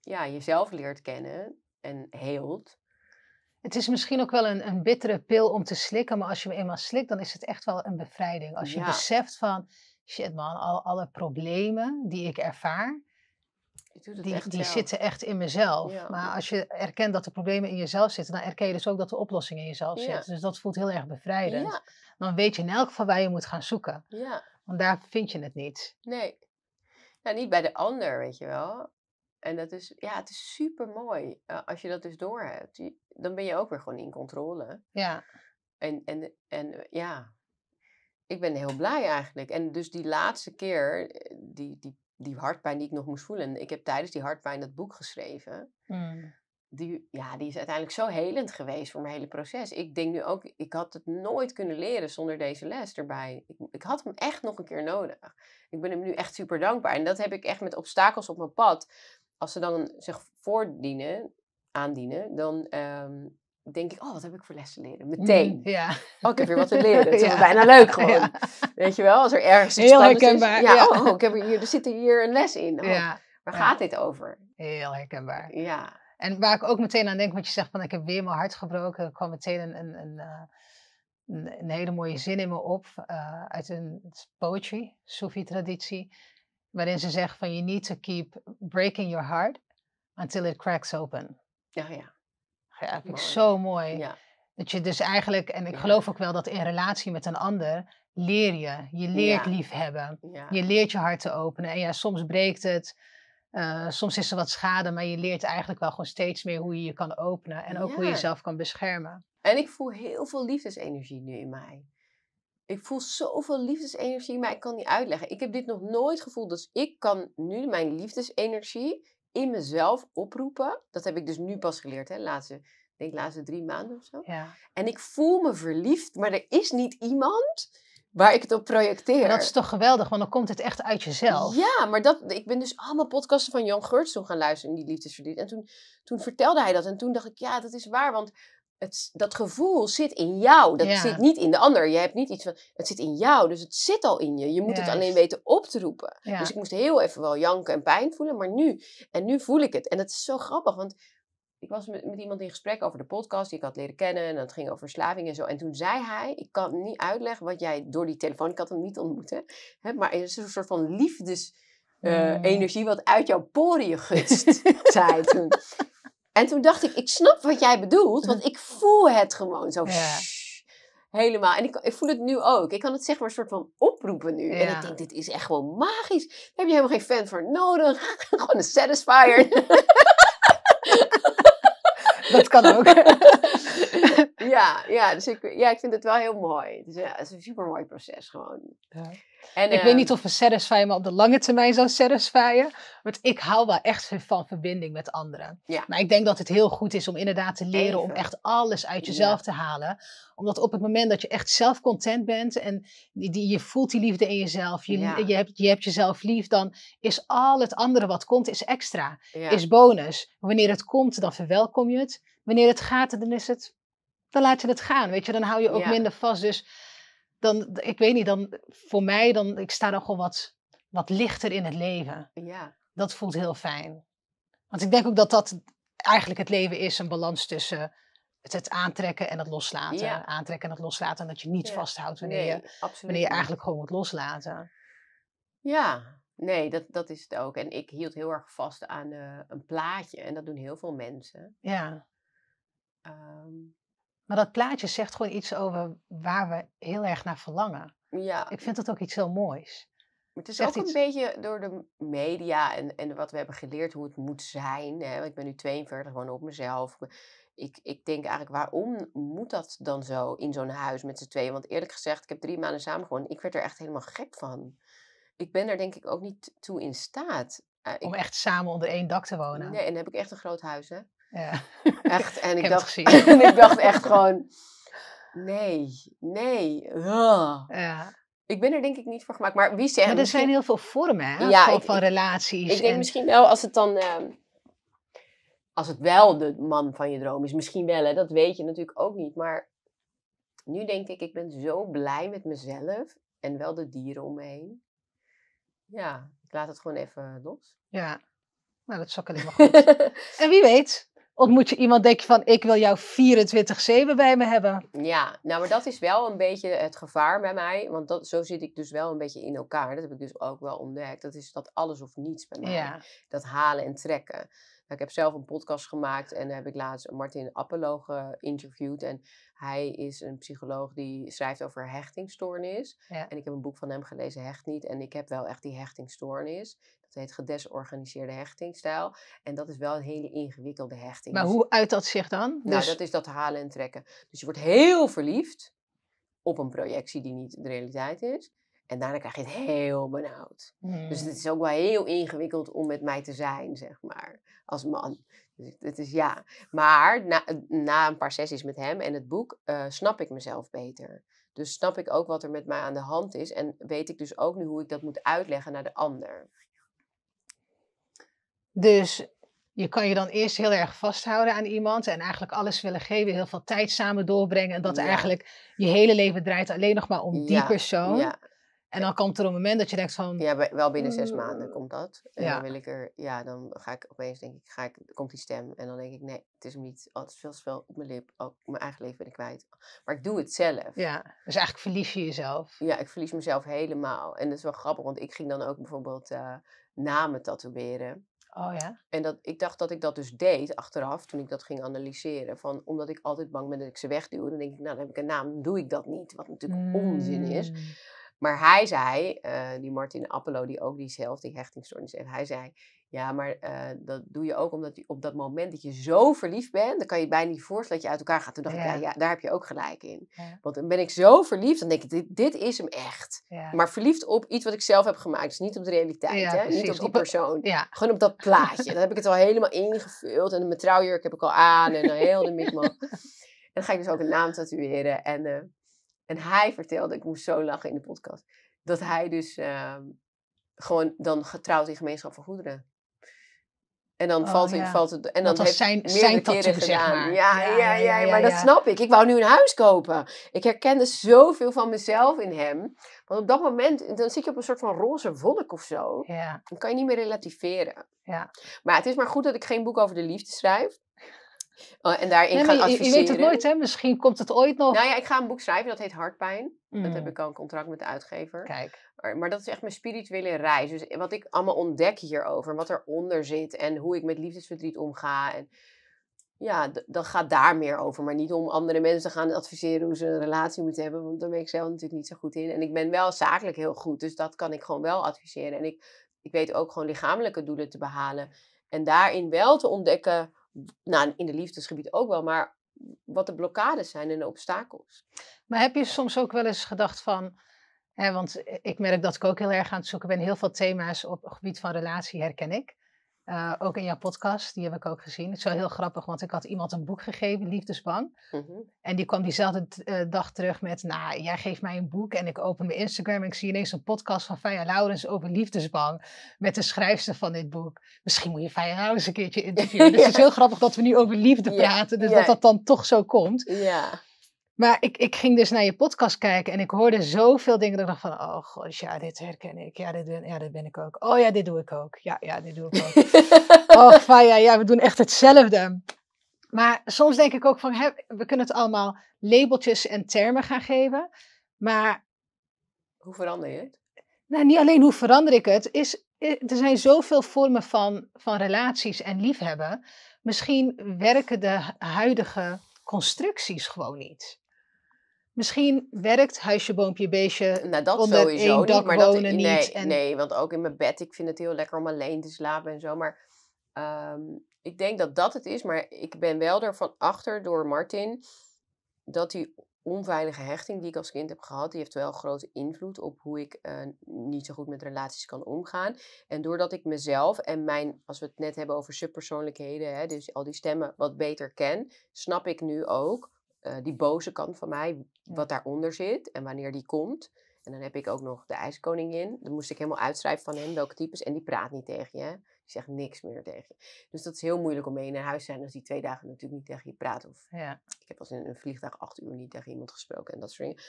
ja, jezelf leert kennen en heelt. Het is misschien ook wel een, een bittere pil om te slikken, maar als je hem eenmaal slikt, dan is het echt wel een bevrijding. Als je beseft van, shit man, al, alle problemen die ik ervaar, die, die zitten echt in mezelf. Maar als je erkent dat de problemen in jezelf zitten, dan erken je dus ook dat de oplossing in jezelf zit. Dus dat voelt heel erg bevrijdend. Dan weet je in elk geval waar je moet gaan zoeken. Want daar vind je het niet. Nee. Nou, niet bij de ander, weet je wel. En dat is, ja, het is super mooi. Eh, als je dat dus doorhebt, dan ben je ook weer gewoon in controle. Ja. En, en, en ja, ik ben heel blij eigenlijk. En dus die laatste keer, eh, die, die die hartpijn die ik nog moest voelen. Ik heb tijdens die hartpijn dat boek geschreven. Hmm. Die, ja, die is uiteindelijk zo helend geweest voor mijn hele proces. Ik denk nu ook, ik had het nooit kunnen leren zonder deze les erbij. Ik, ik had hem echt nog een keer nodig. Ik ben hem nu echt super dankbaar. En dat heb ik echt met obstakels op mijn pad. Als ze dan zich voordienen, aandienen, dan ehm, denk ik, oh, wat heb ik voor les te leren? Meteen. Mm. Oh, ik heb weer wat te leren. Het is ja. bijna leuk gewoon. Weet je wel, als er ergens iets Heel herkenbaar. Dus, ja, oh, ik heb hier, er zit hier een les in. Oh, waar gaat dit over? Heel herkenbaar. Ja. En waar ik ook meteen aan denk, want je zegt van ik heb weer mijn hart gebroken. Er kwam meteen een, een, een, eh, een hele mooie zin in me op eh, uit een poetry, Sufi traditie. Waarin ze zegt van you need to keep breaking your heart until it cracks open. Ja, ja. Vind mooi. Zo mooi. Dat je dus eigenlijk, en ik geloof ook wel dat in relatie met een ander leer je. Je leert lief liefhebben. Je leert je hart te openen. En ja, soms breekt het. Eh, soms is er wat schade, maar je leert eigenlijk wel gewoon steeds meer hoe je je kan openen. En ook hoe je jezelf kan beschermen. En ik voel heel veel liefdesenergie nu in mij. Ik voel zoveel liefdesenergie, maar ik kan niet uitleggen. Ik heb dit nog nooit gevoeld. Dus ik kan nu mijn liefdesenergie in mezelf oproepen. Dat heb ik dus nu pas geleerd, hè, laatste, ik denk laatste drie maanden of zo. Ja. En ik voel me verliefd, maar er is niet iemand waar ik het op projecteer. Maar dat is toch geweldig, want dan komt het echt uit jezelf. Ja, maar dat, ik ben dus allemaal podcasten van Jan Geurts toen gaan luisteren in die liefdesverdriet. En toen, toen vertelde hij dat en toen dacht ik, ja, dat is waar, want het, dat gevoel zit in jou. Dat zit niet in de ander. Je hebt niet iets van. Het zit in jou. Dus het zit al in je. Je moet het alleen weten op te roepen. Dus ik moest heel even wel janken en pijn voelen. Maar nu. En nu voel ik het. En dat is zo grappig. Want ik was met, iemand in gesprek over de podcast die ik had leren kennen. En dat ging over verslaving en zo. En toen zei hij: Ik kan niet uitleggen wat jij door die telefoon. Ik had hem niet ontmoet, hè? maar het is een soort van liefdes. Eh, mm. Energie wat uit jouw poriën gutst, zei hij toen. En toen dacht ik, ik snap wat jij bedoelt, want ik voel het gewoon zo. Ja. helemaal. En ik, ik, voel het nu ook. Ik kan het zeg maar een soort van oproepen nu. En ik denk, dit is echt gewoon magisch. Daar heb je helemaal geen fan voor nodig. gewoon een satisfier. Dat kan ook. ja, ja, dus ik, ja, ik vind het wel heel mooi. dus ja, het is een super mooi proces gewoon. Ja. En, ik weet ehm, niet of een satisfy maar op de lange termijn zou satisfyen. Want ik hou wel echt van verbinding met anderen. Ja. Maar ik denk dat het heel goed is om inderdaad te leren om echt alles uit jezelf te halen. Omdat op het moment dat je echt zelf content bent en die, die, je voelt die liefde in jezelf, je, ja. je, hebt, je hebt jezelf lief, dan is al het andere wat komt, is extra, is bonus. Wanneer het komt, dan verwelkom je het. Wanneer het gaat, dan is het dan laat je het gaan. Weet je, dan hou je ook minder vast. Dus dan, ik weet niet, dan voor mij, dan, ik sta dan gewoon wat, wat lichter in het leven. Ja. Dat voelt heel fijn. Want ik denk ook dat dat eigenlijk het leven is, een balans tussen het, aantrekken en het loslaten. Aantrekken en het loslaten. En dat je niet vasthoudt wanneer, je, wanneer je eigenlijk gewoon moet loslaten. Ja, nee, dat, dat is het ook. En ik hield heel erg vast aan eh, een plaatje. En dat doen heel veel mensen. Ja. Ehm, maar dat plaatje zegt gewoon iets over waar we heel erg naar verlangen. Ja. Ik vind dat ook iets heel moois. Maar het is ook een beetje door de media en, en wat we hebben geleerd hoe het moet zijn. Hè? Ik ben nu 42, gewoon op mezelf. Ik, ik denk eigenlijk, waarom moet dat dan zo in zo'n huis met z'n tweeën? Want eerlijk gezegd, ik heb drie maanden samen gewoond. Ik werd er echt helemaal gek van. Ik ben daar denk ik ook niet toe in staat. Eh, Om echt samen onder één dak te wonen. Nee, en dan heb ik echt een groot huis, hè? Ja. Echt. En ik, dacht, en ik dacht echt gewoon, nee, nee. Ja. Ik ben er denk ik niet voor gemaakt. Maar wie zegt... Maar er misschien... zijn heel veel vormen hè? Ja, van, relaties. Ik, denk misschien wel als het dan... Ehm, als het wel de man van je droom is. Misschien wel, hè? dat weet je natuurlijk ook niet. Maar nu denk ik, ik ben zo blij met mezelf. En wel de dieren om me heen. Ja, ik laat het gewoon even los. Ja, nou dat is ik alleen maar goed. en wie weet, ontmoet je iemand, denk je van ik wil jou 24-7 bij me hebben. Ja, nou maar dat is wel een beetje het gevaar bij mij. Want dat, zo zit ik dus wel een beetje in elkaar. Dat heb ik dus ook wel ontdekt. Dat is dat alles of niets bij mij. Dat halen en trekken. Ik heb zelf een podcast gemaakt en heb ik laatst Martin Appelo geïnterviewd. En hij is een psycholoog die schrijft over hechtingstoornis. En ik heb een boek van hem gelezen, Hecht niet. En ik heb wel echt die hechtingstoornis. Dat heet gedesorganiseerde hechtingstijl. En dat is wel een hele ingewikkelde hechting. Maar dus hoe uit dat zich dan? Nou, dus dat is dat halen en trekken. Dus je wordt heel verliefd op een projectie die niet de realiteit is. En daarna krijg je het heel benauwd. Dus hmm. het is ook wel heel ingewikkeld om met mij te zijn, zeg maar, als man. Dus het is ja. Maar na, na een paar sessies met hem en het boek eh, snap ik mezelf beter. Dus snap ik ook wat er met mij aan de hand is. En weet ik dus ook nu hoe ik dat moet uitleggen naar de ander. Dus je kan je dan eerst heel erg vasthouden aan iemand en eigenlijk alles willen geven, heel veel tijd samen doorbrengen. En dat eigenlijk je hele leven draait alleen nog maar om die persoon. Ja. En dan komt er een moment dat je denkt van... Ja, wel binnen zes maanden mm, komt dat. En dan wil ik er... Ja, dan ga ik opeens, denk ik, ga ik, komt die stem. En dan denk ik, nee, het is niet. Oh, het is veel spel op mijn lip. Oh, mijn eigen leven ben ik kwijt. Maar ik doe het zelf. Ja, dus eigenlijk verlies je jezelf. Ja, ik verlies mezelf helemaal. En dat is wel grappig, want ik ging dan ook bijvoorbeeld eh, namen tatoeëren. Oh ja? En dat, ik dacht dat ik dat dus deed achteraf, toen ik dat ging analyseren. Van, omdat ik altijd bang ben dat ik ze wegduw. Dan denk ik, nou, dan heb ik een naam, dan doe ik dat niet. Wat natuurlijk onzin is. Mm. Maar hij zei, eh, die Martin Appelo, die ook diezelfde hechtingstoornis heeft, hij zei, ja, maar eh, dat doe je ook omdat je op dat moment dat je zo verliefd bent, dan kan je, bijna niet voorstellen dat je uit elkaar gaat. Toen dacht ik, ja, daar heb je ook gelijk in. Want dan ben ik zo verliefd, dan denk ik, dit, dit is hem echt. Maar verliefd op iets wat ik zelf heb gemaakt. Dus niet op de realiteit, hè? niet op die persoon. Gewoon op dat plaatje. dan heb ik het al helemaal ingevuld en mijn trouwjurk heb ik al aan en dan heel de mikmak. En dan ga ik dus ook een naam tatoeëren en... Eh, en hij vertelde, ik moest zo lachen in de podcast, dat hij dus ehm, gewoon dan getrouwd in gemeenschap van goederen. En dan oh, valt, valt het. En dat dan heeft zijn, keren Ja, ja, ja, ja, ja maar dat snap ik. Ik wou nu een huis kopen. Ik herkende zoveel van mezelf in hem. Want op dat moment, dan zit je op een soort van roze wolk of zo. Dan kan je niet meer relativeren. Maar het is maar goed dat ik geen boek over de liefde schrijf. Oh, en daarin nee, gaan adviseren. Je weet het nooit, hè? Misschien komt het ooit nog. Nou ja, ik ga een boek schrijven, dat heet Hartpijn. Dat heb hmm. ik al een contract met de uitgever. Kijk. Maar, dat is echt mijn spirituele reis. Dus wat ik allemaal ontdek hierover, wat eronder zit en hoe ik met liefdesverdriet omga. En, ja, dat gaat daar meer over. Maar niet om andere mensen te gaan adviseren hoe ze een relatie moeten hebben. Want daar ben ik zelf natuurlijk niet zo goed in. En ik ben wel zakelijk heel goed. Dus dat kan ik gewoon wel adviseren. En ik, ik weet ook gewoon lichamelijke doelen te behalen. En daarin wel te ontdekken nou, in de liefdesgebied ook wel, maar wat de blokkades zijn en de obstakels. Maar heb je soms ook wel eens gedacht van, hè, want eh, ik merk dat ik ook heel erg aan het zoeken ben, heel veel thema's op het gebied van relatie herken ik. Eh, ook in jouw podcast, die heb ik ook gezien. Het is wel heel grappig, want ik had iemand een boek gegeven, Liefdesbang. Mhm. En die kwam diezelfde eh, dag terug met, nou, jij geeft mij een boek. En ik open mijn Instagram en ik zie ineens een podcast van Faya Laurens over Liefdesbang. Met de schrijfster van dit boek. Misschien moet je Faya Laurens een keertje interviewen. Dus het is heel grappig dat we nu over liefde praten. Dus dat dat dan toch zo komt. Ja. Maar ik, ik ging dus naar je podcast kijken en ik hoorde zoveel dingen dat ik dacht van, oh god ja, dit herken ik. Ja, dit, ja, dit ben ik ook. Oh ja, dit doe ik ook. Ja, ja, dit doe ik ook. oh, van, ja, ja, we doen echt hetzelfde. Maar soms denk ik ook van, hè, we kunnen het allemaal labeltjes en termen gaan geven. Maar... Hoe verander je het? Nou, niet alleen hoe verander ik het. Is, er zijn zoveel vormen van, van relaties en liefhebben. Misschien werken de huidige constructies gewoon niet. Misschien werkt huisje, boompje, beestje nou, dat onder sowieso dak maar wonen dat, nee, niet. Nee, want ook in mijn bed, ik vind het heel lekker om alleen te slapen en zo. Maar ehm, ik denk dat dat het is. Maar ik ben wel ervan achter door Martin dat die onveilige hechting die ik als kind heb gehad, die heeft wel grote invloed op hoe ik eh, niet zo goed met relaties kan omgaan. En doordat ik mezelf en mijn, als we het net hebben over subpersoonlijkheden, hè, dus al die stemmen wat beter ken, snap ik nu ook eh, die boze kant van mij, wat daaronder zit en wanneer die komt. En dan heb ik ook nog de ijskoningin. Dan moest ik helemaal uitschrijven van hem welke types. En die praat niet tegen je. Die zegt niks meer tegen je. Dus dat is heel moeilijk om mee naar huis te zijn als die twee dagen natuurlijk niet tegen je praat. Of ja. Ik heb als in een vliegtuig acht uur niet tegen iemand gesproken en dat soort dingen.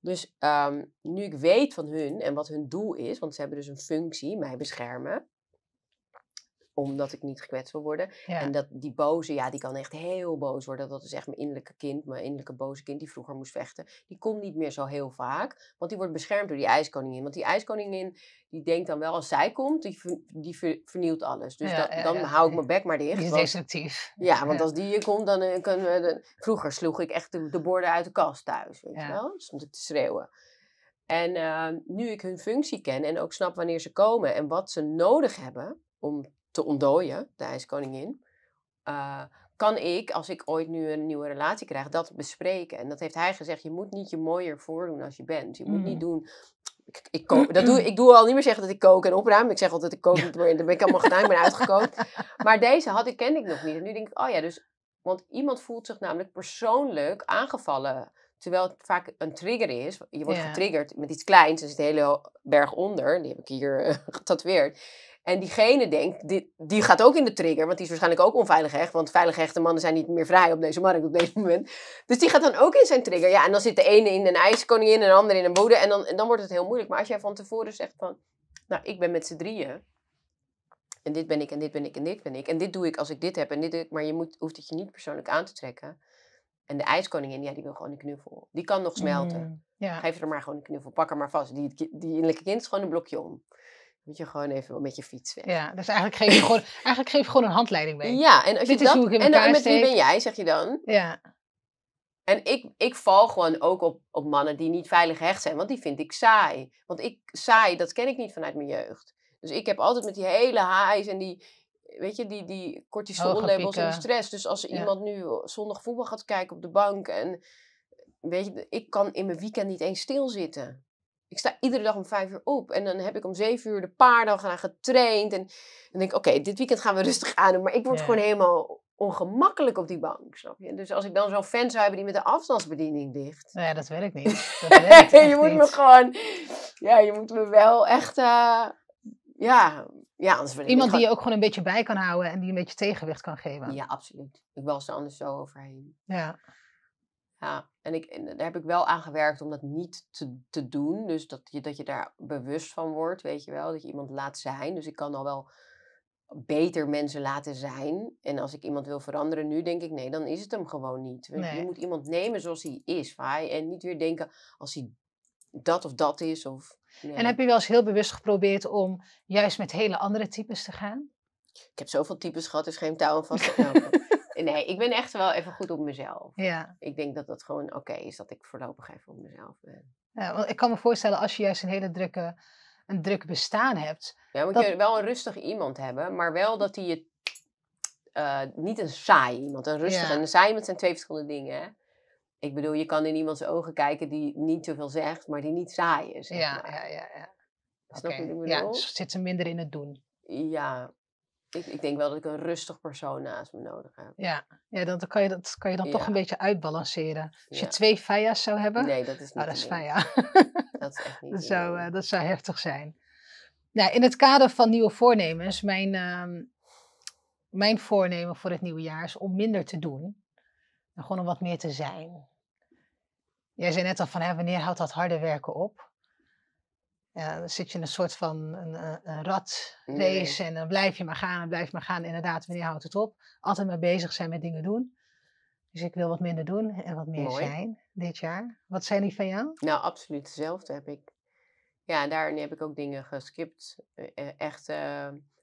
Dus ehm, nu ik weet van hun en wat hun doel is, want ze hebben dus een functie, mij beschermen omdat ik niet gekwetst wil worden. En dat die boze, ja, die kan echt heel boos worden. Dat is echt mijn innerlijke kind, mijn innerlijke boze kind die vroeger moest vechten. Die komt niet meer zo heel vaak, want die wordt beschermd door die ijskoningin. Want die ijskoningin, die denkt dan wel als zij komt, die, die vernielt alles. Dus dat, dan hou ik mijn bek maar dicht. Die is Ja, want als die hier komt, dan eh, kunnen we... vroeger sloeg ik echt de, de, borden uit de kast thuis, weet je wel? Stond te schreeuwen. En ehm, nu ik hun functie ken en ook snap wanneer ze komen en wat ze nodig hebben om te ontdooien, de ijskoningin, uh, eh, kan ik, als ik ooit nu een nieuwe relatie krijg, dat bespreken. En dat heeft hij gezegd, je moet niet je mooier voordoen als je bent. Je moet niet mm. doen, ik, ik, kook, dat doe, ik doe al niet meer zeggen dat ik kook en opruim. Ik zeg altijd ik kook niet meer. Dan ben ik allemaal gedaan, ik uitgekookt. Maar deze had ik, kende ik nog niet. En nu denk ik, oh ja, dus... Want iemand voelt zich namelijk persoonlijk aangevallen. Terwijl het vaak een trigger is. Je wordt getriggerd met iets kleins. Er zit een hele berg onder. Die heb ik hier getatoeerd. Eh, getatoeëerd. En diegene denkt, die, die gaat ook in de trigger, want die is waarschijnlijk ook onveilig hecht. Want veilig gehechte mannen zijn niet meer vrij op deze markt op dit moment. Dus die gaat dan ook in zijn trigger. Ja, en dan zit de ene in een ijskoningin en de andere in een boede. En dan, en dan wordt het heel moeilijk. Maar als jij van tevoren zegt van, nou, ik ben met z'n drieën. En dit ben ik, en dit ben ik, en dit ben ik. En dit doe ik als ik dit heb. En dit doe ik, maar je moet, hoeft het je niet persoonlijk aan te trekken. En de ijskoningin, ja, die wil gewoon een knuffel. Die kan nog smelten. Mm, Geef er maar gewoon een knuffel. Pak er maar vast. Die, die innerlijke kind is gewoon een blokje om. Moet je gewoon even met je fiets weg. Ja, dus eigenlijk geef je gewoon, eigenlijk geef gewoon een handleiding mee. Ja, en als je dat, en, dan met wie ben jij, zeg je dan? Ja. En ik, ik val gewoon ook op, op mannen die niet veilig hecht zijn, want die vind ik saai. Want ik, saai, dat ken ik niet vanuit mijn jeugd. Dus ik heb altijd met die hele hais en die, weet je, die, die cortisollevels en stress. Dus als iemand nu zondag voetbal gaat kijken op de bank en weet je, ik kan in mijn weekend niet eens stilzitten. Ik sta iedere dag om vijf uur op. En dan heb ik om zeven uur de paarden al gaan getraind. En dan denk ik, oké, dit weekend gaan we rustig aan doen. Maar ik word gewoon helemaal ongemakkelijk op die bank, snap je? Dus als ik dan zo'n fan zou hebben die met de afstandsbediening dicht Nou ja, dat weet ik niet. Dat je moet niet. me gewoon... Ja, je moet me wel echt... Uh, ja, ja, anders Iemand die je ook gewoon een beetje bij kan houden en die een beetje tegenwicht kan geven. Ja, absoluut. Ik was er anders zo overheen. Ja. Ja, en ik, en daar heb ik wel aan gewerkt om dat niet te, te doen. Dus dat je, dat je daar bewust van wordt, weet je wel. Dat je iemand laat zijn. Dus ik kan al wel beter mensen laten zijn. En als ik iemand wil veranderen nu, denk ik, nee, dan is het hem gewoon niet. Je moet iemand nemen zoals hij is. En niet weer denken, als hij dat of dat is. Of, En heb je wel eens heel bewust geprobeerd om juist met hele andere types te gaan? Ik heb zoveel types gehad, dus geen touw vast te knopen nee, ik ben echt wel even goed op mezelf. Ja. Ik denk dat dat gewoon oké is dat ik voorlopig even op mezelf ben. Ja, want ik kan me voorstellen als je juist een hele drukke, een druk bestaan hebt. Ja, moet je wel een rustig iemand hebben, maar wel dat hij je eh, niet een saai iemand, een rustig en een saai iemand zijn twee verschillende dingen. Ik bedoel, je kan in iemands ogen kijken die niet veel zegt, maar die niet saai is. Ja, ja, ja, ja. Snap je wat ik Ja, dus zit ze minder in het doen. Ja, ik, ik, denk wel dat ik een rustig persoon naast me nodig heb. Ja, ja dan, kan je dat kan je dan toch een beetje uitbalanceren. Als je twee faya's zou hebben. Nee, dat is oh, niet. Oh, dat is ja Dat is echt niet. dat, zou, eh, dat zou heftig zijn. Nou, in het kader van nieuwe voornemens, mijn, ehm, mijn voornemen voor het nieuwe jaar is om minder te doen. En gewoon om wat meer te zijn. Jij zei net al van, hè, wanneer houdt dat harde werken op? Ja, dan zit je in een soort van een, eh, een ratrace mm. en dan blijf je maar gaan en blijf je maar gaan. Inderdaad, wanneer houdt het op? Altijd maar bezig zijn met dingen doen. Dus ik wil wat minder doen en wat meer zijn dit jaar. Wat zijn die van jou? Nou, absoluut hetzelfde heb ik. Ja, daarin heb ik ook dingen geskipt. Eh, eh, echt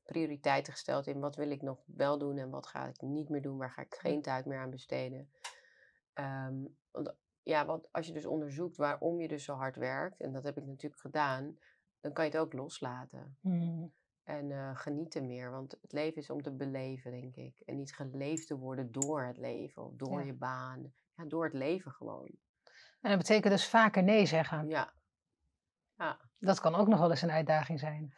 prioriteiten gesteld in wat wil ik nog wel doen en wat ga ik niet meer doen. Waar ga ik geen tijd meer aan besteden. Um, ja, want als je dus onderzoekt waarom je dus zo hard werkt, en dat heb ik natuurlijk gedaan, dan kan je het ook loslaten. Hmm. En eh, genieten meer, want het leven is om te beleven, denk ik. En niet geleefd te worden door het leven of door je baan. Ja, door het leven gewoon. En dat betekent dus vaker nee zeggen. Ja. ja. Dat kan ook nog wel eens een uitdaging zijn.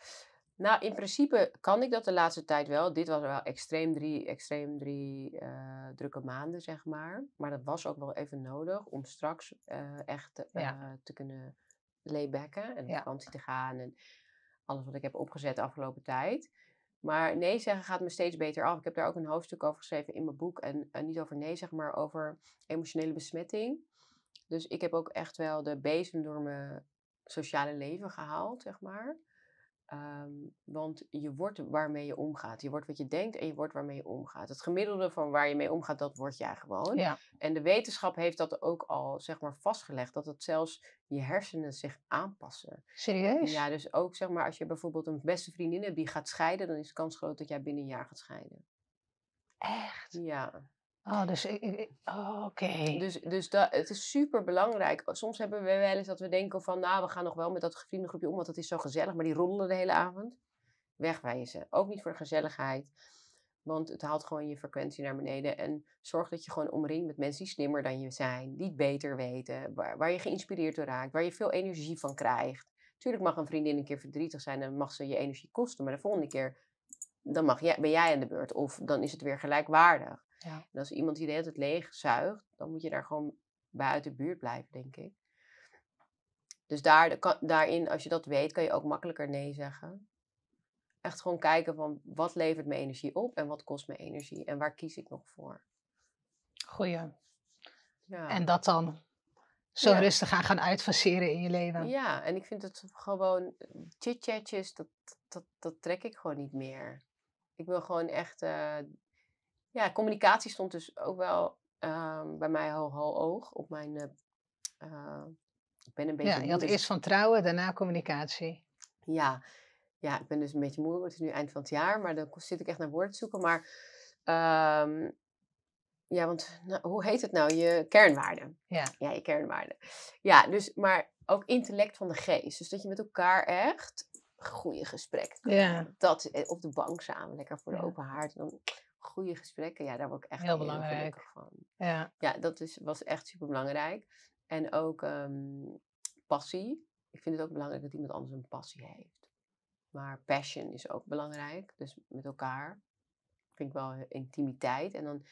Nou, in principe kan ik dat de laatste tijd wel. Dit was wel extreem drie, extreem drie eh, drukke maanden, zeg maar. Maar dat was ook wel even nodig om straks eh, echt eh, te kunnen laybacken en op vakantie te gaan. En alles wat ik heb opgezet de afgelopen tijd. Maar nee zeggen gaat me steeds beter af. Ik heb daar ook een hoofdstuk over geschreven in mijn boek. En, en niet over nee zeggen, maar over emotionele besmetting. Dus ik heb ook echt wel de bezem door mijn sociale leven gehaald, zeg maar. Ehm, want je wordt waarmee je omgaat. Je wordt wat je denkt en je wordt waarmee je omgaat. Het gemiddelde van waar je mee omgaat, dat word jij gewoon. Ja. En de wetenschap heeft dat ook al zeg maar, vastgelegd. Dat het zelfs je hersenen zich aanpassen. Serieus? Ja, dus ook zeg maar, als je bijvoorbeeld een beste vriendin hebt die gaat scheiden, dan is de kans groot dat jij binnen een jaar gaat scheiden. Echt? Ja. Oh, dus ik, oh, oké. Dus, dus dat, het is super belangrijk. Soms hebben we wel eens dat we denken van, nou, we gaan nog wel met dat vriendengroepje om, want dat is zo gezellig, maar die roddelen de hele avond. Wegwijzen. Ook niet voor de gezelligheid, want het haalt gewoon je frequentie naar beneden. En zorg dat je gewoon omringt met mensen die slimmer dan je zijn, die het beter weten, waar, je geïnspireerd door raakt, waar je veel energie van krijgt. Tuurlijk mag een vriendin een keer verdrietig zijn en mag ze je energie kosten, maar de volgende keer dan mag jij, ben jij aan de beurt. Of dan is het weer gelijkwaardig. En als iemand die de hele tijd leeg zuigt, dan moet je daar gewoon buiten de buurt blijven, denk ik. Dus daar, daarin, als je dat weet, kan je ook makkelijker nee zeggen. Echt gewoon kijken van wat levert me energie op en wat kost me energie en waar kies ik nog voor. Goeie. Ja. En dat dan zo rustig aan gaan uitfaceren in je leven. Ja, en ik vind het gewoon chit-chatjes, dat, dat, dat trek ik gewoon niet meer. Ik wil gewoon echt eh, ja, communicatie stond dus ook wel ehm, bij mij hoog, hoog oog op mijn. Eh, eh, ik ben een beetje. Ja, je had dus eerst van trouwen, daarna communicatie. Ja. ja, ik ben dus een beetje moe. Het is nu eind van het jaar, maar dan zit ik echt naar woorden zoeken. Maar ehm, ja, want nou, hoe heet het nou? Je kernwaarden. Ja. ja, je kernwaarden. Ja, dus maar ook intellect van de geest. Dus dat je met elkaar echt goede gesprek Ja. Dat eh, op de bank samen, lekker voor de open haard. En dan goede gesprekken, ja, daar word ik echt heel, belangrijk. van. Ja, ja dat is, was echt super belangrijk. En ook ehm, passie. Ik vind het ook belangrijk dat iemand anders een passie heeft. Maar passion is ook belangrijk. Dus met elkaar. Vind ik wel eh, intimiteit. En dan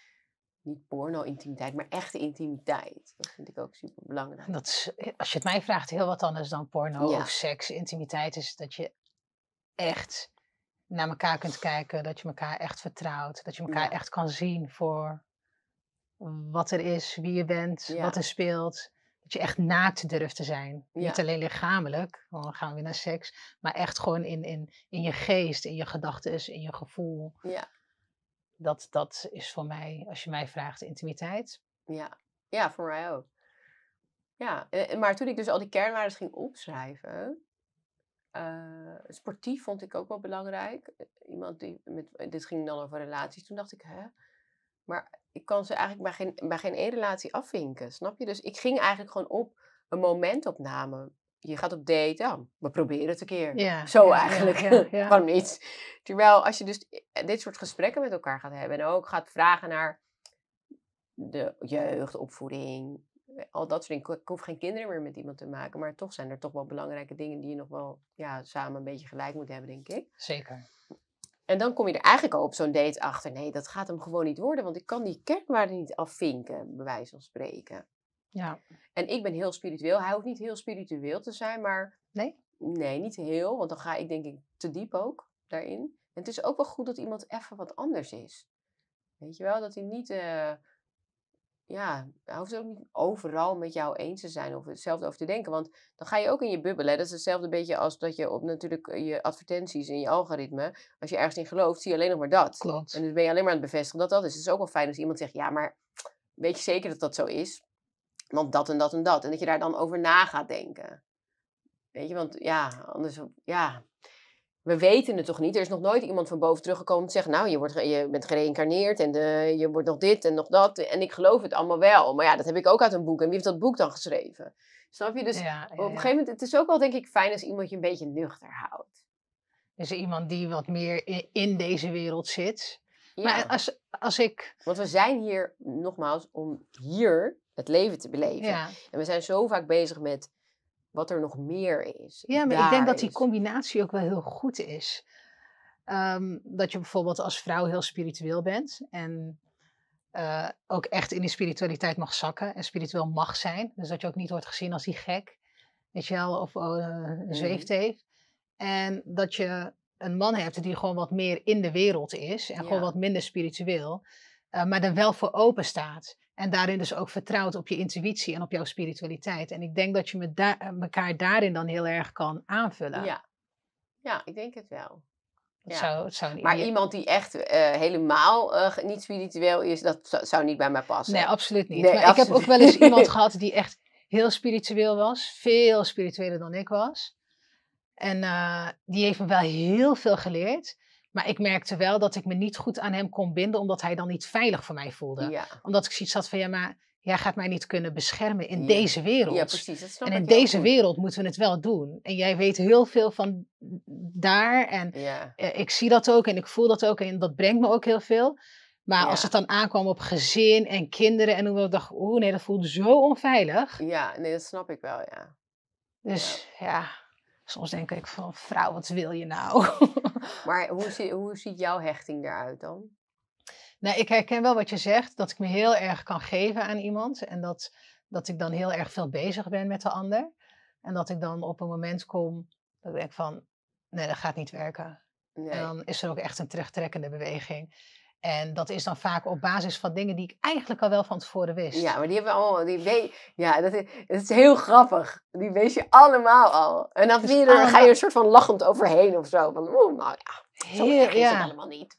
niet porno-intimiteit, maar echte intimiteit. Dat vind ik ook super belangrijk. Dat is, eh, als je het mij vraagt, heel wat anders dan porno of seks. Intimiteit is dat je echt naar elkaar kunt kijken, dat je elkaar echt vertrouwt, dat je elkaar echt kan zien voor wat er is, wie je bent, wat er speelt. Dat je echt naakt durft te zijn. Niet alleen lichamelijk, want dan gaan we weer naar seks, maar echt gewoon in, in, in je geest, in je gedachten, in je gevoel. Ja. Dat, dat is voor mij, als je mij vraagt, intimiteit. Ja, ja voor mij ook. Ja, eh, maar toen ik dus al die kernwaarden ging opschrijven, eh, sportief vond ik ook wel belangrijk. Eh, iemand die met, dit ging dan over relaties. Toen dacht ik, hè? Maar ik kan ze eigenlijk maar geen, bij geen één relatie afvinken, snap je? Dus ik ging eigenlijk gewoon op een momentopname. Je gaat op date, ja, we proberen het een keer. Zo eigenlijk, ja, ja, niet? Terwijl als je dus eh, dit soort gesprekken met elkaar gaat hebben en ook gaat vragen naar de jeugdopvoeding, al dat soort dingen. Ik hoef geen kinderen meer met iemand te maken. Maar toch zijn er toch wel belangrijke dingen die je nog wel ja, samen een beetje gelijk moet hebben, denk ik. Zeker. En dan kom je er eigenlijk al op zo'n date achter. Nee, dat gaat hem gewoon niet worden, want ik kan die kernwaarden niet afvinken, bij wijze van spreken. Ja. En ik ben heel spiritueel. Hij hoeft niet heel spiritueel te zijn, maar. Nee? Nee, niet heel, want dan ga ik denk ik te diep ook daarin. En het is ook wel goed dat iemand even wat anders is. Weet je wel, dat hij niet. Eh, ja, hoeft ook niet overal met jou eens te zijn of hetzelfde over te denken. Want dan ga je ook in je bubbelen. Dat is hetzelfde beetje als dat je op natuurlijk eh, je advertenties en je algoritme. Als je ergens in gelooft, zie je alleen nog maar dat. En dan dus ben je alleen maar aan het bevestigen dat dat is. Het is ook wel fijn als iemand zegt: ja, maar weet je zeker dat dat zo is? Want dat en dat en dat. En dat je daar dan over na gaat denken. Weet je, want ja, anders. Ja, we weten het toch niet? Er is nog nooit iemand van boven teruggekomen te zeggen: Nou, je, wordt, je bent gereïncarneerd en eh, je wordt nog dit en nog dat. En ik geloof het allemaal wel. Maar ja, dat heb ik ook uit een boek. En wie heeft dat boek dan geschreven? Snap je? Dus op een gegeven moment, het is ook wel denk ik fijn als iemand je een beetje nuchter houdt. Dus iemand die wat meer in, deze wereld zit. Maar als, als ik. Want we zijn hier, nogmaals, om hier het leven te beleven. En we zijn zo vaak bezig met wat er nog meer is. Ja, maar ik denk dat die combinatie ook wel heel goed is. Ehm, dat je bijvoorbeeld als vrouw heel spiritueel bent en eh, ook echt in die spiritualiteit mag zakken en spiritueel mag zijn. Dus dat je ook niet wordt gezien als die gek, weet je wel, of oh, een eh, mhm. zweeft heeft. En dat je een man hebt die gewoon wat meer in de wereld is en gewoon wat minder spiritueel, eh, maar er wel voor open staat. En daarin dus ook vertrouwt op je intuïtie en op jouw spiritualiteit. En ik denk dat je me eh, elkaar daarin dan heel erg kan aanvullen. Ja, ja ik denk het wel. Ja. maar iemand die echt eh, helemaal eh, niet spiritueel is, dat zou niet bij mij passen. Nee, absoluut niet. maar ik heb ook wel eens iemand gehad die echt heel spiritueel was. Veel spiritueler dan ik was. En die heeft me wel heel veel geleerd. Maar ik merkte wel dat ik me niet goed aan hem kon binden, omdat hij dan niet veilig voor mij voelde. Ja. Omdat ik zoiets had van, ja, maar jij gaat mij niet kunnen beschermen in deze wereld. Ja, precies. Dat snap en in deze wereld moeten we het wel doen. En jij weet heel veel van daar. En eh, ik zie dat ook en ik voel dat ook. En dat brengt me ook heel veel. Maar als het dan aankwam op gezin en kinderen en hoe ik dacht, oeh nee, dat voelt zo onveilig. Ja, nee, dat snap ik wel, ja. Dus ja soms denk ik van vrouw, wat wil je nou? maar hoe, hoe ziet jouw hechting eruit dan? Nou, ik herken wel wat je zegt, dat ik me heel erg kan geven aan iemand en dat, dat ik dan heel erg veel bezig ben met de ander. En dat ik dan op een moment kom dat ik denk van, nee, dat gaat niet werken. Nee. dan is er ook echt een terugtrekkende beweging. En dat is dan vaak op basis van dingen die ik eigenlijk al wel van tevoren wist. Ja, maar die hebben we allemaal. Die ja, dat is, is heel grappig. Die weet je allemaal al. En dan, dus je ga je een soort van lachend overheen of zo. Van, oh, nou ja. Zo is het allemaal niet.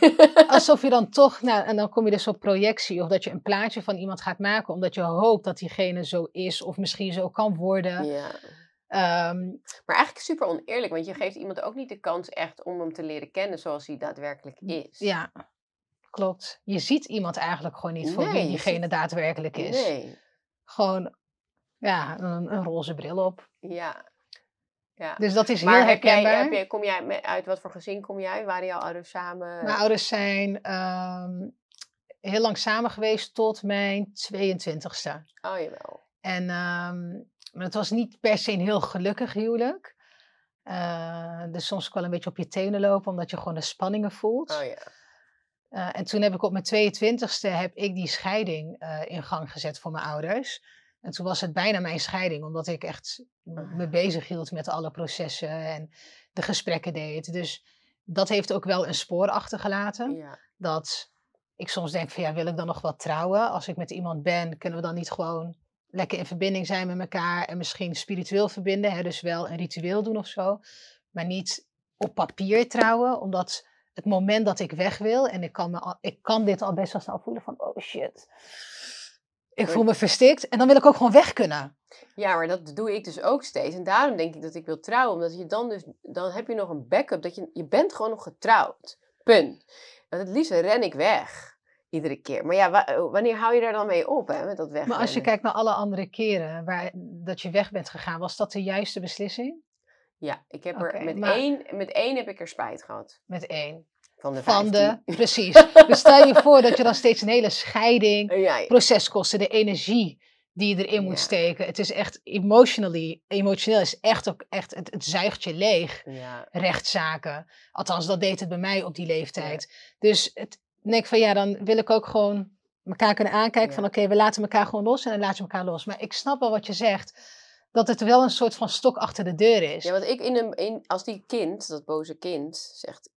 Alsof je dan toch, nou, en dan kom je dus op projectie, of dat je een plaatje van iemand gaat maken, omdat je hoopt dat diegene zo is, of misschien zo kan worden. Ja. Ehm, maar eigenlijk super oneerlijk, want je geeft iemand ook niet de kans echt om hem te leren kennen zoals hij daadwerkelijk is. Ja. Klopt. Je ziet iemand eigenlijk gewoon niet voor wie diegene daadwerkelijk is. Nee. Gewoon ja, een, een roze bril op. Ja. ja. Dus dat is heel herkenbaar. Heb kom jij uit wat voor gezin kom jij? Waren jouw ouders samen? Mijn ouders zijn ehm, heel lang samen geweest tot mijn 22ste. Oh jawel. En um, het was niet per se een heel gelukkig huwelijk. Eh, dus soms ook wel een beetje op je tenen lopen, omdat je gewoon de spanningen voelt. Oh ja. Eh, en toen heb ik op mijn 22ste heb ik die scheiding eh, in gang gezet voor mijn ouders. En toen was het bijna mijn scheiding, omdat ik echt ah. me bezig hield met alle processen en de gesprekken deed. Dus dat heeft ook wel een spoor achtergelaten. Dat ik soms denk van ja, wil ik dan nog wat trouwen? Als ik met iemand ben, kunnen we dan niet gewoon lekker in verbinding zijn met elkaar en misschien spiritueel verbinden. Hè? Dus wel een ritueel doen of zo. Maar niet op papier trouwen, omdat het moment dat ik weg wil, en ik kan, me ik kan dit al best wel snel voelen van, oh shit, ik voel me verstikt en dan wil ik ook gewoon weg kunnen. Ja, maar dat doe ik dus ook steeds. En daarom denk ik dat ik wil trouwen, omdat je dan dus, dan heb je nog een backup, dat je, je bent gewoon nog getrouwd. Punt. Want het liefst ren ik weg. Iedere keer. Maar ja, eh, wanneer hou je daar dan mee op, hè, met dat weg? Maar als je kijkt naar alle andere keren waar, dat je weg bent gegaan, was dat de juiste beslissing? Ja, ik heb er met, één, met één heb ik er spijt gehad. Met één. Van de, van de Precies. dus stel je voor dat je dan steeds een hele scheiding, ja, proceskosten, de energie die je erin moet steken. Het is echt emotionally, emotioneel is echt ook echt, het, het zuigt je leeg. Rechtszaken. Althans, dat deed het bij mij op die leeftijd. Dus het, denk van ja, dan wil ik ook gewoon elkaar kunnen aankijken van oké, we laten elkaar gewoon los en dan laat je elkaar los. Maar ik snap wel wat je zegt dat het wel een soort van stok achter de deur is. Ja, want ik in een, in, als die kind, dat boze kind, zegt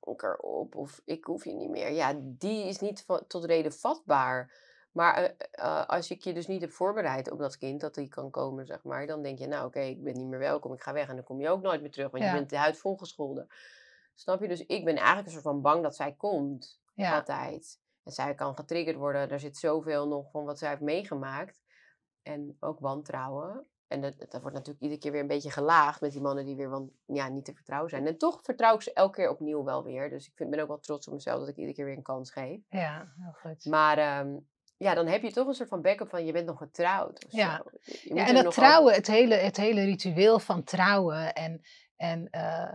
kanker op of ik hoef je niet meer. Ja, die is niet tot reden vatbaar. Maar eh, eh, als ik je dus niet hebt voorbereid op dat kind, dat die kan komen, zeg maar, dan denk je, nou oké, ik ben niet meer welkom, ik ga weg en dan kom je ook nooit meer terug, want je bent de huid volgescholden. Snap je? Dus ik ben eigenlijk een soort van bang dat zij komt, altijd. En zij kan getriggerd worden, er zit zoveel nog van wat zij heeft meegemaakt. En ook wantrouwen. En dat, dat, wordt natuurlijk iedere keer weer een beetje gelaagd met die mannen die weer van, ja, niet te vertrouwen zijn. En toch vertrouw ik ze elke keer opnieuw wel weer. Dus ik vind, ben ook wel trots op mezelf dat ik iedere keer weer een kans geef. Ja, heel goed. Maar ehm, ja, dan heb je toch een soort van backup van je bent nog getrouwd. ja. en dat trouwen, het, hele, het hele ritueel van trouwen en, en eh,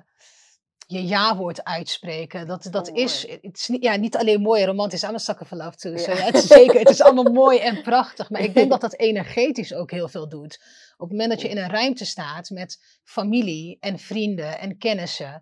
je ja-woord uitspreken. Dat, dat is, het is niet, ja, niet alleen mooi en romantisch, aan zakken toe. het is zeker, het is allemaal mooi en prachtig. Maar ik denk dat dat energetisch ook heel veel doet. Op het moment dat je in een ruimte staat met familie en vrienden en kennissen.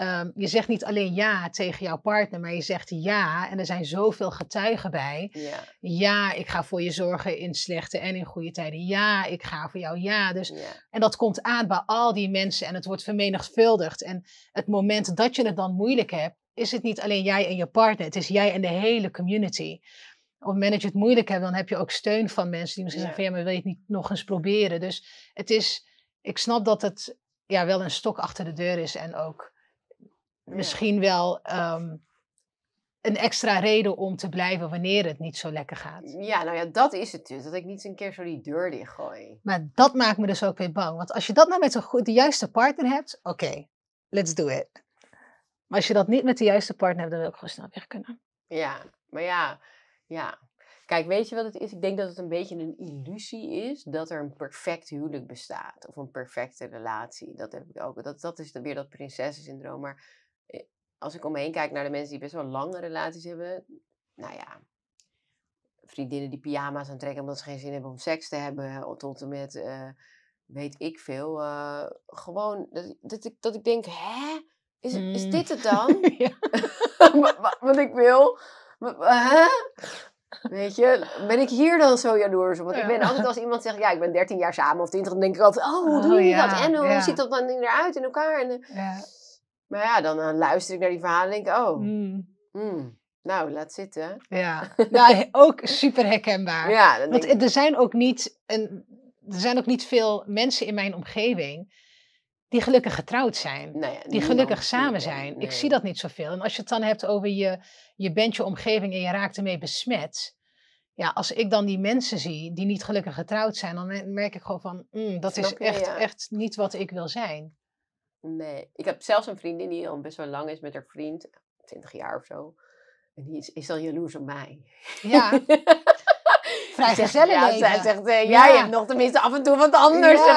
Ehm, je zegt niet alleen ja tegen jouw partner, maar je zegt ja. En er zijn zoveel getuigen bij. Ja, ja ik ga voor je zorgen in slechte en in goede tijden. Ja, ik ga voor jou. Ja. Dus, En dat komt aan bij al die mensen en het wordt vermenigvuldigd. En het moment dat je het dan moeilijk hebt, is het niet alleen jij en je partner. Het is jij en de hele community. Op het moment dat je het moeilijk hebt, dan heb je ook steun van mensen die misschien zeggen van ja, maar wil je het niet nog eens proberen? Dus het is, ik snap dat het ja, wel een stok achter de deur is en ook misschien wel ehm, een extra reden om te blijven wanneer het niet zo lekker gaat. Ja, nou ja, dat is het dus. Dat ik niet eens een keer zo die deur dichtgooi. Maar dat maakt me dus ook weer bang. Want als je dat nou met de juiste partner hebt, oké, let's do it. Maar als je dat niet met de juiste partner hebt, dan wil ik gewoon snel weg kunnen. Ja, maar ja, ja. Kijk, weet je wat het is? Ik denk dat het een beetje een illusie is dat er een perfect huwelijk bestaat. Of een perfecte relatie. Dat heb ik ook. Dat, dat is weer dat prinsessensyndroom. Maar eh, als ik omheen kijk naar de mensen die best wel lange relaties hebben, nou ja, vriendinnen die pyjama's aantrekken omdat ze geen zin hebben om seks te hebben, eh, tot en met eh, weet ik veel. gewoon dat, dat, ik, dat ik denk, hè? Is, is hmm. dit het dan? wat, ik wil? hè? Weet je, ben ik hier dan zo jaloers Want ik ben altijd als iemand zegt, ja, ik ben 13 jaar samen of 20, dan denk ik altijd, oh, hoe oh doe je dat? En hoe ziet dat dan eruit in elkaar? En, ja. Maar ja, dan, eh, luister ik naar die verhalen en denk ik, oh, hmm. Hmm. nou, laat zitten. Ja, nou, ook super herkenbaar. Ja, Want er, zijn ook niet, er zijn ook niet veel mensen in mijn omgeving die gelukkig getrouwd zijn. Nou die gelukkig samen zijn. Ik zie dat niet zoveel. En als je het dan hebt over je, je bent je omgeving en je raakt ermee besmet. Ja, als ik dan die mensen zie die niet gelukkig getrouwd zijn, dan merk ik gewoon van, hmm, dat is echt, echt niet wat ik wil zijn. Nee, ik heb zelfs een vriendin die al best wel lang is met haar vriend, 20 jaar of zo. En die is, is dan jaloers op mij. Ja. Vrij gezellig. Ja, zij zegt, uh, ja. je hebt nog tenminste af en toe wat anders. Ja.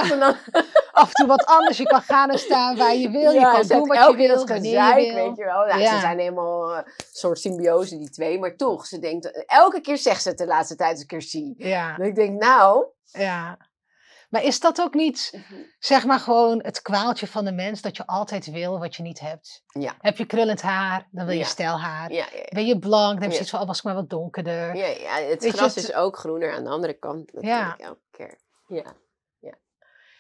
af en toe wat anders. Je kan gaan en staan waar je wil. je kan doen wat je wilt, wanneer Weet je wel. Nou, ze zijn helemaal eh, een soort symbiose, die twee. Maar toch, ze denkt, eh, elke keer zegt ze het de laatste tijd een keer: zie. Ja. ik denk, nou... Ja. Maar is dat ook niet, mhm. zeg maar gewoon het kwaaltje van de mens dat je altijd wil wat je niet hebt? Ja. Heb je krullend haar, dan wil je ja. haar. ben je blank, dan heb je zoiets van, oh, maar wat donkerder. Ja, het gras is ook groener aan de andere kant natuurlijk elke keer. Ja.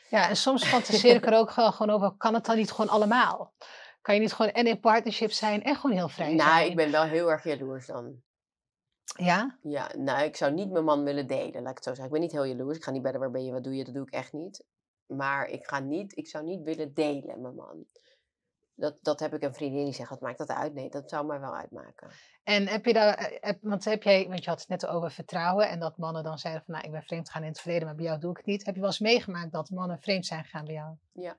Ja, en soms fantaseer ik er ook gewoon over, kan het dan niet gewoon allemaal? Kan je niet gewoon en in partnership zijn en gewoon heel vrij nou, zijn? Nou, ik ben wel heel erg jaloers dan. Ja? Ja, nou, ik zou niet mijn man willen delen, laat ik het zo zeggen. Ik ben niet heel jaloers. Ik ga niet bij de waar ben je, wat doe je, dat doe ik echt niet. Maar ik, ga niet, ik zou niet willen delen, mijn man. Dat, dat heb ik een vriendin die zegt, wat maakt dat uit? Nee, dat zou mij wel uitmaken. En heb je daar, eh, eh, want heb jij, want je had het net over vertrouwen en dat mannen dan zeiden van, nou, ik ben vreemd gaan in het verleden, maar bij jou doe ik het niet. Heb je wel eens meegemaakt dat mannen vreemd zijn gegaan bij jou? Ja.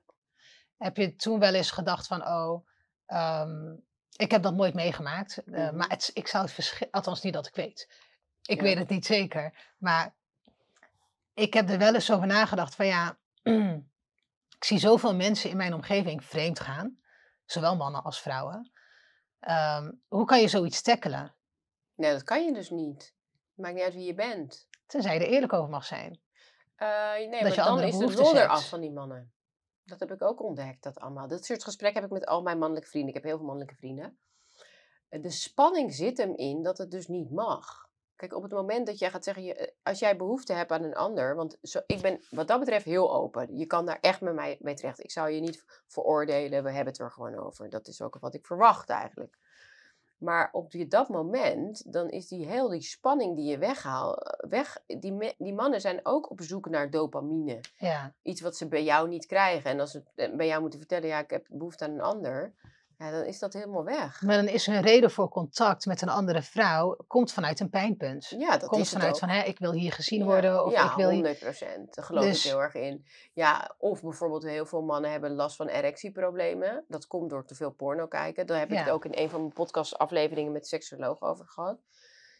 Heb je toen wel eens gedacht van, oh, ehm, ik heb dat nooit meegemaakt, eh, mhm. maar het, ik zou het althans niet dat ik weet. Ik weet het niet zeker, maar ik heb er wel eens over nagedacht van ja, ik zie zoveel mensen in mijn omgeving vreemd gaan, zowel mannen als vrouwen. Ehm, hoe kan je zoiets tackelen? Nee, dat kan je dus niet. Maakt niet uit wie je bent. Tenzij je er eerlijk over mag zijn. Uh, nee, dat maar je dan is de lol eraf van die mannen dat heb ik ook ontdekt, dat allemaal. Dat soort gesprekken heb ik met al mijn mannelijke vrienden. Ik heb heel veel mannelijke vrienden. De spanning zit hem in dat het dus niet mag. Kijk, op het moment dat jij gaat zeggen, eh, als jij behoefte hebt aan een ander, want zo, ik ben wat dat betreft heel open. Je kan daar echt met mij mee terecht. Ik zou je niet veroordelen, we hebben het er gewoon over. Dat is ook wat ik verwacht eigenlijk. Maar op die, dat moment, dan is die heel die spanning die je weghaalt, eh, weg, die, die mannen zijn ook op zoek naar dopamine. Ja. Iets wat ze bij jou niet krijgen. En als ze eh, bij jou moeten vertellen, ja, ik heb behoefte aan een ander ja, dan is dat helemaal weg. Maar dan is een reden voor contact met een andere vrouw komt vanuit een pijnpunt. Ja, dat komt vanuit van hè, ik wil hier gezien worden. Of ja, ik wil 100 procent. Daar geloof dus... ik heel erg in. Ja, of bijvoorbeeld heel veel mannen hebben last van erectieproblemen. Dat komt door te veel porno kijken. Daar heb ik het ook in een van mijn podcastafleveringen met seksuoloog over gehad.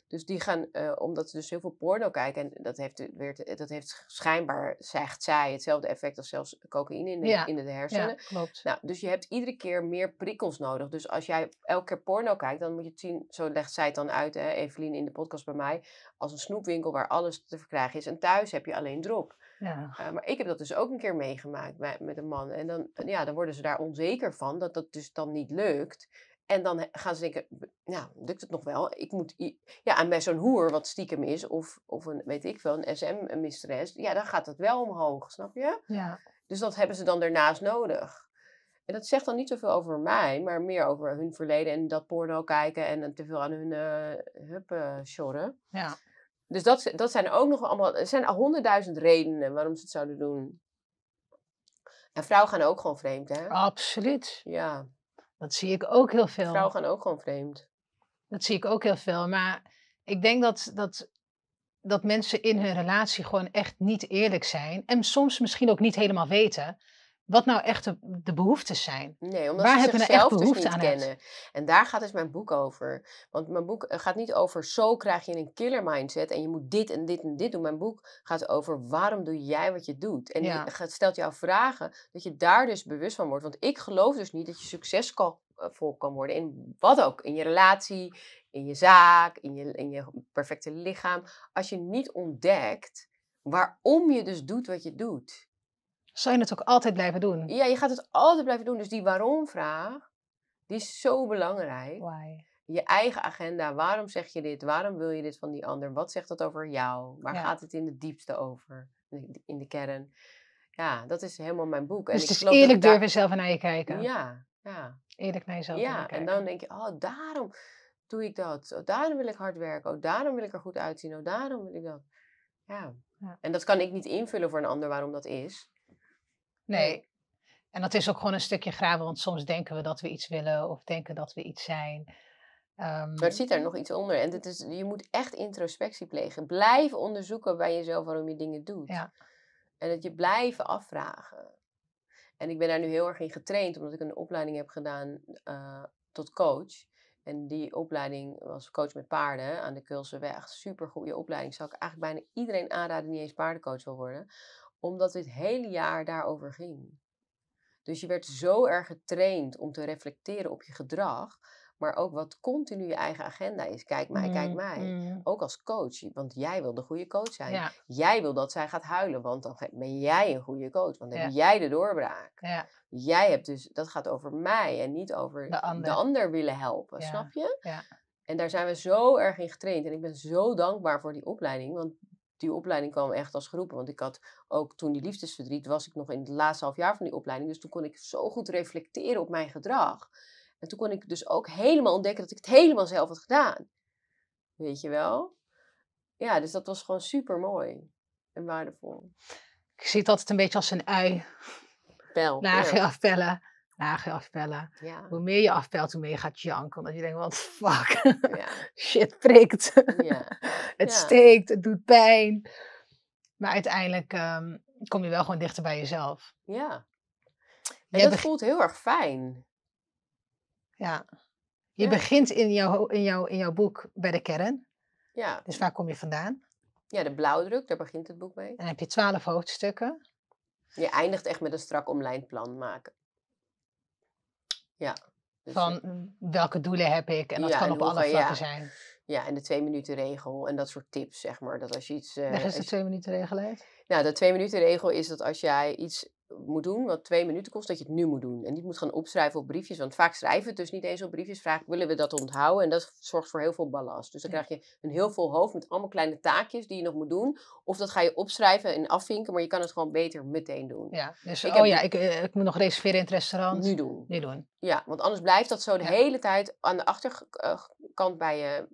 Dus die gaan, eh, omdat ze dus heel veel porno kijken, en dat heeft, weer, dat heeft schijnbaar, zegt zij, hetzelfde effect als zelfs cocaïne in de, in de hersenen. Ja, klopt. Nou, dus je hebt iedere keer meer prikkels nodig. Dus als jij elke keer porno kijkt, dan moet je het zien, zo legt zij het dan uit, hè, Evelien in de podcast bij mij, als een snoepwinkel waar alles te verkrijgen is. En thuis heb je alleen drop. Ja. Eh, maar ik heb dat dus ook een keer meegemaakt met een man. En dan, ja, dan worden ze daar onzeker van, dat dat dus dan niet lukt. En dan gaan ze denken, nou, lukt het nog wel? Ik moet, ja, en bij zo'n hoer wat stiekem is, of, of een, weet ik veel, een SM-mistress, ja, dan gaat dat wel omhoog, snap je? Ja. Dus dat hebben ze dan daarnaast nodig. En dat zegt dan niet zoveel over mij, maar meer over hun verleden en dat porno kijken en te veel aan hun uh, eh, huppen eh, Ja. Dus dat, dat zijn ook nog allemaal, er zijn honderdduizend redenen waarom ze het zouden doen. En vrouwen gaan ook gewoon vreemd, hè? Absoluut. Ja. Dat zie ik ook heel veel. Vrouwen gaan ook gewoon vreemd. Dat zie ik ook heel veel. Maar ik denk dat, dat, dat mensen in hun relatie gewoon echt niet eerlijk zijn. En soms misschien ook niet helemaal weten wat nou echt de, behoeftes zijn. Nee, omdat Waar ze zichzelf nou dus niet aan kennen. En daar gaat dus mijn boek over. Want mijn boek eh, gaat niet over zo krijg je een killer mindset en je moet dit en dit en dit doen. Mijn boek gaat over waarom doe jij wat je doet. En het stelt jou vragen dat je daar dus bewust van wordt. Want ik geloof dus niet dat je succesvol eh, kan worden in wat ook. In je relatie, in je zaak, in je, in je perfecte lichaam. Als je niet ontdekt waarom je dus doet wat je doet. Zal je het ook altijd blijven doen? Ja, je gaat het altijd blijven doen. Dus die waarom-vraag, die is zo belangrijk. Why? Je eigen agenda. Waarom zeg je dit? Waarom wil je dit van die ander? Wat zegt dat over jou? Waar gaat het in de diepste over? In de kern. Ja, dat is helemaal mijn boek. Dus en eerlijk durven daar... zelf naar je kijken. Ja, ja. Eerlijk naar jezelf ja, kijken. Ja, en dan denk je, oh, daarom doe ik dat. Oh, daarom wil ik hard werken. Oh, daarom wil ik er goed uitzien. Oh, daarom wil ik dat. ja. En dat kan ik niet invullen voor een ander waarom dat is. Nee. En dat is ook gewoon een stukje graven, want soms denken we dat we iets willen of denken dat we iets zijn. Ehm maar er zit er nog iets onder. En is, je moet echt introspectie plegen. Blijf onderzoeken bij jezelf waarom je dingen doet. Ja. En dat je blijven afvragen. En ik ben daar nu heel erg in getraind, omdat ik een opleiding heb gedaan eh, tot coach. En die opleiding was coach met paarden aan de Kulseweg. Super goede opleiding. Zou ik eigenlijk bijna iedereen aanraden die eens paardencoach wil worden omdat het hele jaar daarover ging. Dus je werd zo erg getraind om te reflecteren op je gedrag, maar ook wat continu je eigen agenda is. Kijk mij, kijk mm, mij. Mm. Ook als coach, want jij wil de goede coach zijn. Jij wil dat zij gaat huilen, want dan ben jij een goede coach, want dan heb jij de doorbraak. Jij hebt dus, dat gaat over mij en niet over de ander, de ander willen helpen, snap je? En daar zijn we zo erg in getraind. En ik ben zo dankbaar voor die opleiding, want die opleiding kwam echt als geroepen. Want ik had ook toen die liefdesverdriet, was ik nog in het laatste half jaar van die opleiding. Dus toen kon ik zo goed reflecteren op mijn gedrag. En toen kon ik dus ook helemaal ontdekken dat ik het helemaal zelf had gedaan. Weet je wel? Ja, dus dat was gewoon super mooi en waardevol. Ik zie het altijd een beetje als een ui. Pel. Naar afpellen lager afpellen. Hoe meer je afpelt, hoe meer je gaat janken. Omdat je denkt, wat fuck. Ja. Shit prikt. Ja. het steekt, het doet pijn. Maar uiteindelijk ehm, kom je wel gewoon dichter bij jezelf. Ja. En dat voelt heel erg fijn. Ja. Je begint in jouw, in, jouw, in jouw boek bij de kern. Ja. Dus waar kom je vandaan? Ja, de blauwdruk, daar begint het boek mee. En dan heb je twaalf hoofdstukken. Je eindigt echt met een strak omlijnd plan maken. Ja. Dus van hm, welke doelen heb ik? En dat kan op alle vlakken zijn. Ja, en de twee minuten regel en dat soort tips, zeg maar. Dat als je iets. Uh, de twee minuten regel uit. Nou, de twee minuten regel is dat als jij iets moet doen, wat twee minuten kost, dat je het nu moet doen. En niet moet gaan opschrijven op briefjes. Want vaak schrijven we het dus niet eens op briefjes. Vraag willen we dat onthouden? En dat zorgt voor heel veel ballast. Dus dan krijg je een heel vol hoofd met allemaal kleine taakjes die je nog moet doen. Of dat ga je opschrijven en afvinken, maar je kan het gewoon beter meteen doen. Ja, dus ik oh ja, ik, eh, ik, moet nog reserveren in het restaurant. Nu doen. Nu doen. Ja, want anders blijft dat zo de hele tijd aan de achterkant bij je,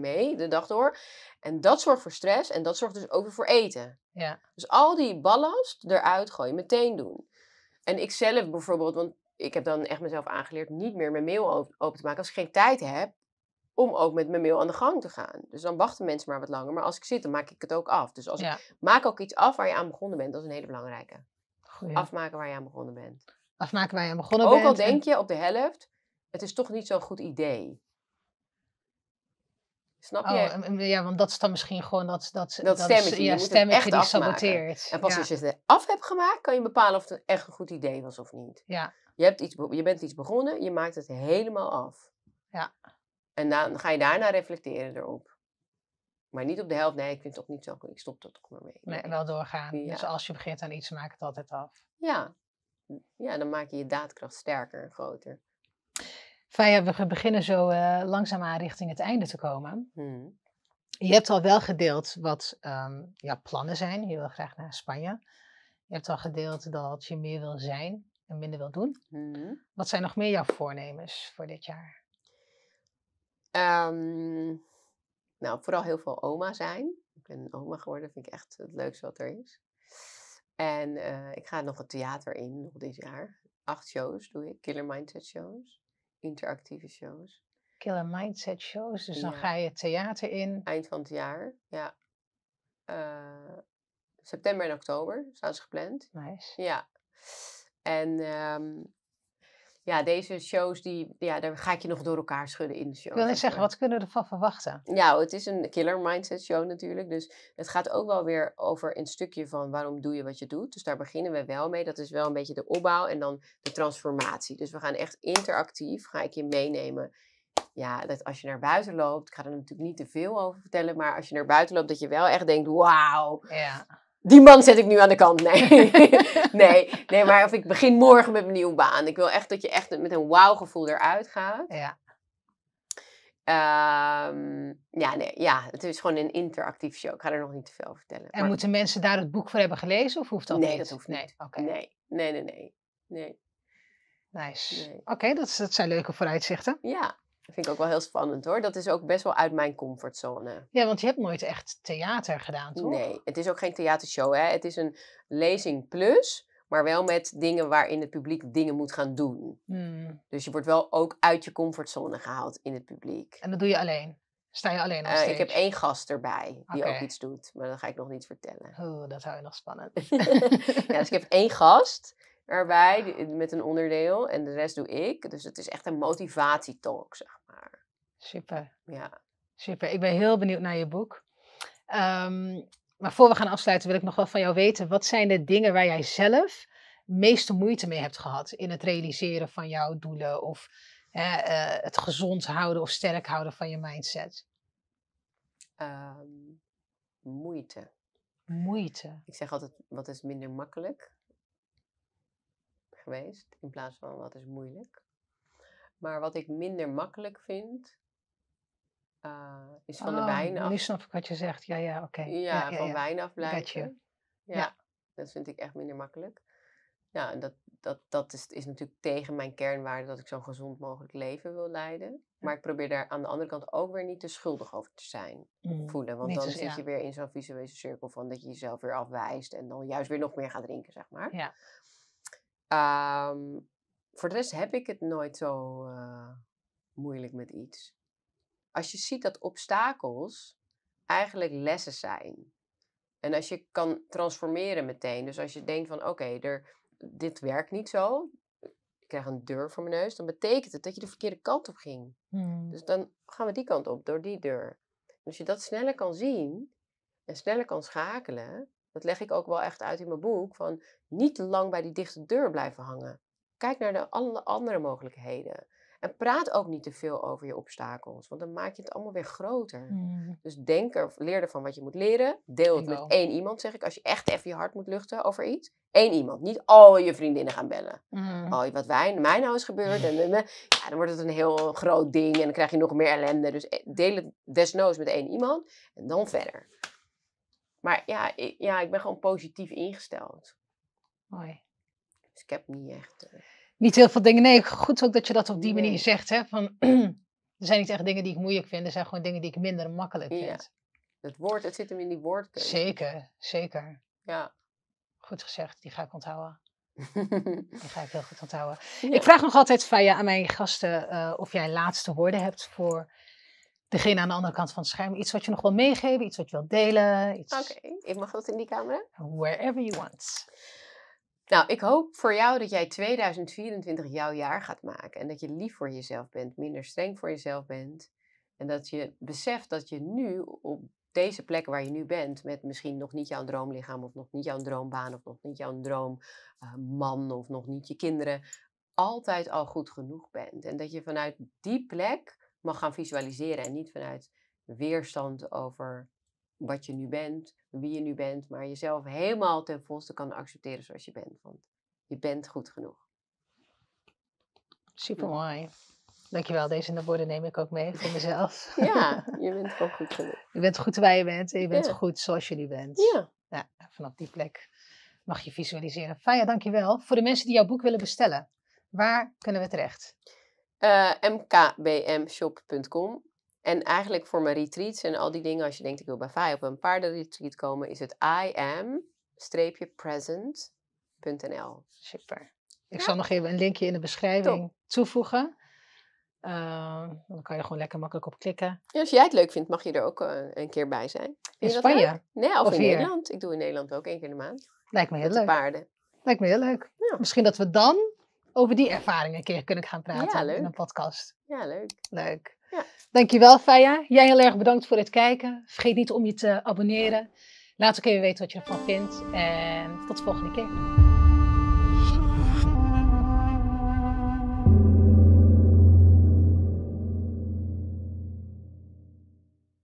mee de dag door. En dat zorgt voor stress en dat zorgt dus ook voor eten. Ja. Dus al die ballast eruit gooien, meteen doen. En ik zelf bijvoorbeeld, want ik heb dan echt mezelf aangeleerd niet meer mijn mail open te maken als ik geen tijd heb om ook met mijn mail aan de gang te gaan. Dus dan wachten mensen maar wat langer. Maar als ik zit, dan maak ik het ook af. Dus als ik, maak ook iets af waar je aan begonnen bent. Dat is een hele belangrijke. Afmaken waar je aan begonnen bent. Afmaken waar je aan begonnen bent. Ook al denk je op de helft, het is toch niet zo'n goed idee. Snap oh, je? Oh, ja, want dat is dan misschien gewoon dat, dat, dat, stemmetje, echt die afmaken. saboteert. En pas als je het af hebt gemaakt, kan je bepalen of het echt een goed idee was of niet. Ja. Je, hebt iets, je bent iets begonnen, je maakt het helemaal af. Ja. En dan ga je daarna reflecteren erop. Maar niet op de helft, nee, ik vind het toch niet zo ik stop dat toch maar mee. Nee, wel doorgaan. Dus als je begint aan iets, maak het altijd af. Ja. Ja, dan maak je je daadkracht sterker en groter. Faya, we beginnen zo uh, langzaamaan richting het einde te komen. Hmm. Je hebt al wel gedeeld wat ehm, jouw plannen zijn. Je wil graag naar Spanje. Je hebt al gedeeld dat je meer wil zijn en minder wil doen. Hmm. Wat zijn nog meer jouw voornemens voor dit jaar? Ehm, nou, vooral heel veel oma zijn. Ik ben oma geworden, vind ik echt het leukste wat er is. En eh, ik ga nog het theater in, nog dit jaar. Acht shows doe ik, killer mindset shows interactieve shows. Killer mindset shows, dus dan ga je theater in. Eind van het jaar, ja. Eh, september en oktober staan ze gepland. Nice. Ja. En um, ja, deze shows, die, ja, daar ga ik je nog door elkaar schudden in de show. Ik wil eens zeggen, wat kunnen we ervan verwachten? Nou, het is een killer mindset show natuurlijk. Dus het gaat ook wel weer over een stukje van waarom doe je wat je doet. Dus daar beginnen we wel mee. Dat is wel een beetje de opbouw en dan de transformatie. Dus we gaan echt interactief, ga ik je meenemen. Ja, dat als je naar buiten loopt, ik ga er natuurlijk niet te veel over vertellen, maar als je naar buiten loopt, dat je wel echt denkt, wauw. Ja die man zet ik nu aan de kant. Nee. nee. nee, maar of ik begin morgen met mijn nieuwe baan. Ik wil echt dat je echt met een wauw gevoel eruit gaat. Ja. Ehm, ja, nee, ja, het is gewoon een interactief show. Ik ga er nog niet te veel over vertellen. En moeten mensen daar het boek voor hebben gelezen of hoeft dat nee, niet? Nee, dat hoeft niet. Nee, nee, nee, nee, nee, nee. Nice. Oké, dat, dat zijn leuke vooruitzichten. Ja, dat vind ik ook wel heel spannend hoor. Dat is ook best wel uit mijn comfortzone. Ja, want je hebt nooit echt theater gedaan, toch? Nee, het is ook geen theatershow. Hè? Het is een lezing plus, maar wel met dingen waarin het publiek dingen moet gaan doen. Hmm. Dus je wordt wel ook uit je comfortzone gehaald in het publiek. En dat doe je alleen? Sta je alleen op uh, ik heb één gast erbij die ook iets doet, maar dat ga ik nog niet vertellen. Oeh, dat hou je nog spannend. ja, dus ik heb één gast erbij eh, met een onderdeel. En de rest doe ik. Dus het is echt een motivatietalk, zeg maar. Super. Ja. Super. Ik ben heel benieuwd naar je boek. Ehm, maar voor we gaan afsluiten wil ik nog wel van jou weten. Wat zijn de dingen waar jij zelf meeste moeite mee hebt gehad in het realiseren van jouw doelen of hè, eh, het gezond houden of sterk houden van je mindset? Ehm, moeite. Moeite. Ik zeg altijd, wat is minder makkelijk? geweest, in plaats van wat is moeilijk. Maar wat ik minder makkelijk vind, eh, is van de oh, wijn af. Nu snap ik wat je zegt, ja, ja, oké. Ja, van wijn af blijven. Ja, dat vind ik echt minder makkelijk. Ja, en dat, dat, dat is, is natuurlijk tegen mijn kernwaarde dat ik zo'n gezond mogelijk leven wil leiden. Maar ik probeer daar aan de andere kant ook weer niet te schuldig over te zijn, mm, voelen. Want dan zit je weer in zo'n visuele cirkel van dat je jezelf weer afwijst en dan juist weer nog meer gaat drinken, zeg maar. Ja. Ehm, voor de rest heb ik het nooit zo eh, moeilijk met iets. Als je ziet dat obstakels eigenlijk lessen zijn. En als je kan transformeren meteen. Dus als je denkt van oké, dit werkt niet zo. Ik krijg een deur voor mijn neus. Dan betekent het dat je de verkeerde kant op ging. Hmm. Dus dan gaan we die kant op door die deur. als je dat sneller kan zien en sneller kan schakelen, dat leg ik ook wel echt uit in mijn boek, van niet te lang bij die dichte deur blijven hangen. Kijk naar de alle andere mogelijkheden. En praat ook niet te veel over je obstakels, want dan maak je het allemaal weer groter. Mm. Dus denk er, leer ervan wat je moet leren. Deel het met één iemand, zeg ik. Als je echt even je hart moet luchten over iets. Eén iemand, niet al je vriendinnen gaan bellen. Oh, wat wij, mij nou is gebeurd. En, ja, dan wordt het een heel groot ding en dan krijg je nog meer ellende. Dus eh, deel het desnoods met één iemand en dan verder. Maar ja ik, ja, ik ben gewoon positief ingesteld. Mooi. Dus ik heb niet echt. Eh, niet heel veel dingen. Nee, goed ook dat je dat op die manier zegt. Hè? Van, er zijn niet echt dingen die ik moeilijk vind. Er zijn gewoon dingen die ik minder makkelijk ja. vind. Het woord, het zit hem in die woordkeuze. Zeker, zeker. Ja. Goed gezegd, die ga ik onthouden. die ga ik heel goed onthouden. Ik vraag nog altijd van je aan mijn gasten eh, of jij laatste woorden hebt voor degene aan de andere kant van het scherm iets wat je nog wil meegeven, iets wat je wilt delen. Iets... Oké, ik mag dat in die camera. Wherever you want. Nou, ik hoop voor jou dat jij 2024 jouw jaar gaat maken. En dat je lief voor jezelf bent, minder streng voor jezelf bent. En dat je beseft dat je nu op deze plek waar je nu bent, met misschien nog niet jouw droomlichaam, of nog niet jouw droombaan, of nog niet jouw droomman, eh, of nog niet je kinderen, altijd al goed genoeg bent. En dat je vanuit die plek mag gaan visualiseren en niet vanuit weerstand over wat je nu bent, wie je nu bent, maar jezelf helemaal ten volste kan accepteren zoals je bent. Want je bent goed genoeg. Super mooi. Dankjewel, deze de woorden neem ik ook mee voor mezelf. Ja, je bent gewoon goed genoeg. Je bent goed waar je bent en je bent goed zoals je nu bent. Ja. ja. Vanaf die plek mag je visualiseren. Faya, dankjewel. Voor de mensen die jouw boek willen bestellen, waar kunnen we terecht? Eh, mkbmshop.com. En eigenlijk voor mijn retreats en al die dingen, als je denkt ik wil bij vijf op een paardenretreat komen, is het iam-present.nl. Super. Ik zal nog even een linkje in de beschrijving toevoegen. Ehm, dan kan je er gewoon lekker makkelijk op klikken. als jij het leuk vindt, mag je er ook eh, een keer bij zijn. in Spanje? Nee, of, in Nederland. Ik doe in Nederland ook één keer in de maand. Lijkt me heel Met leuk. paarden. Lijkt me heel leuk. Ja. Misschien dat we dan over die ervaringen een keer kunnen gaan praten in een podcast. Ja, leuk. Leuk. Ja. Dankjewel, Faya. Jij heel erg bedankt voor het kijken. Vergeet niet om je te abonneren. Laat ook even weten wat je ervan vindt. En tot de volgende keer.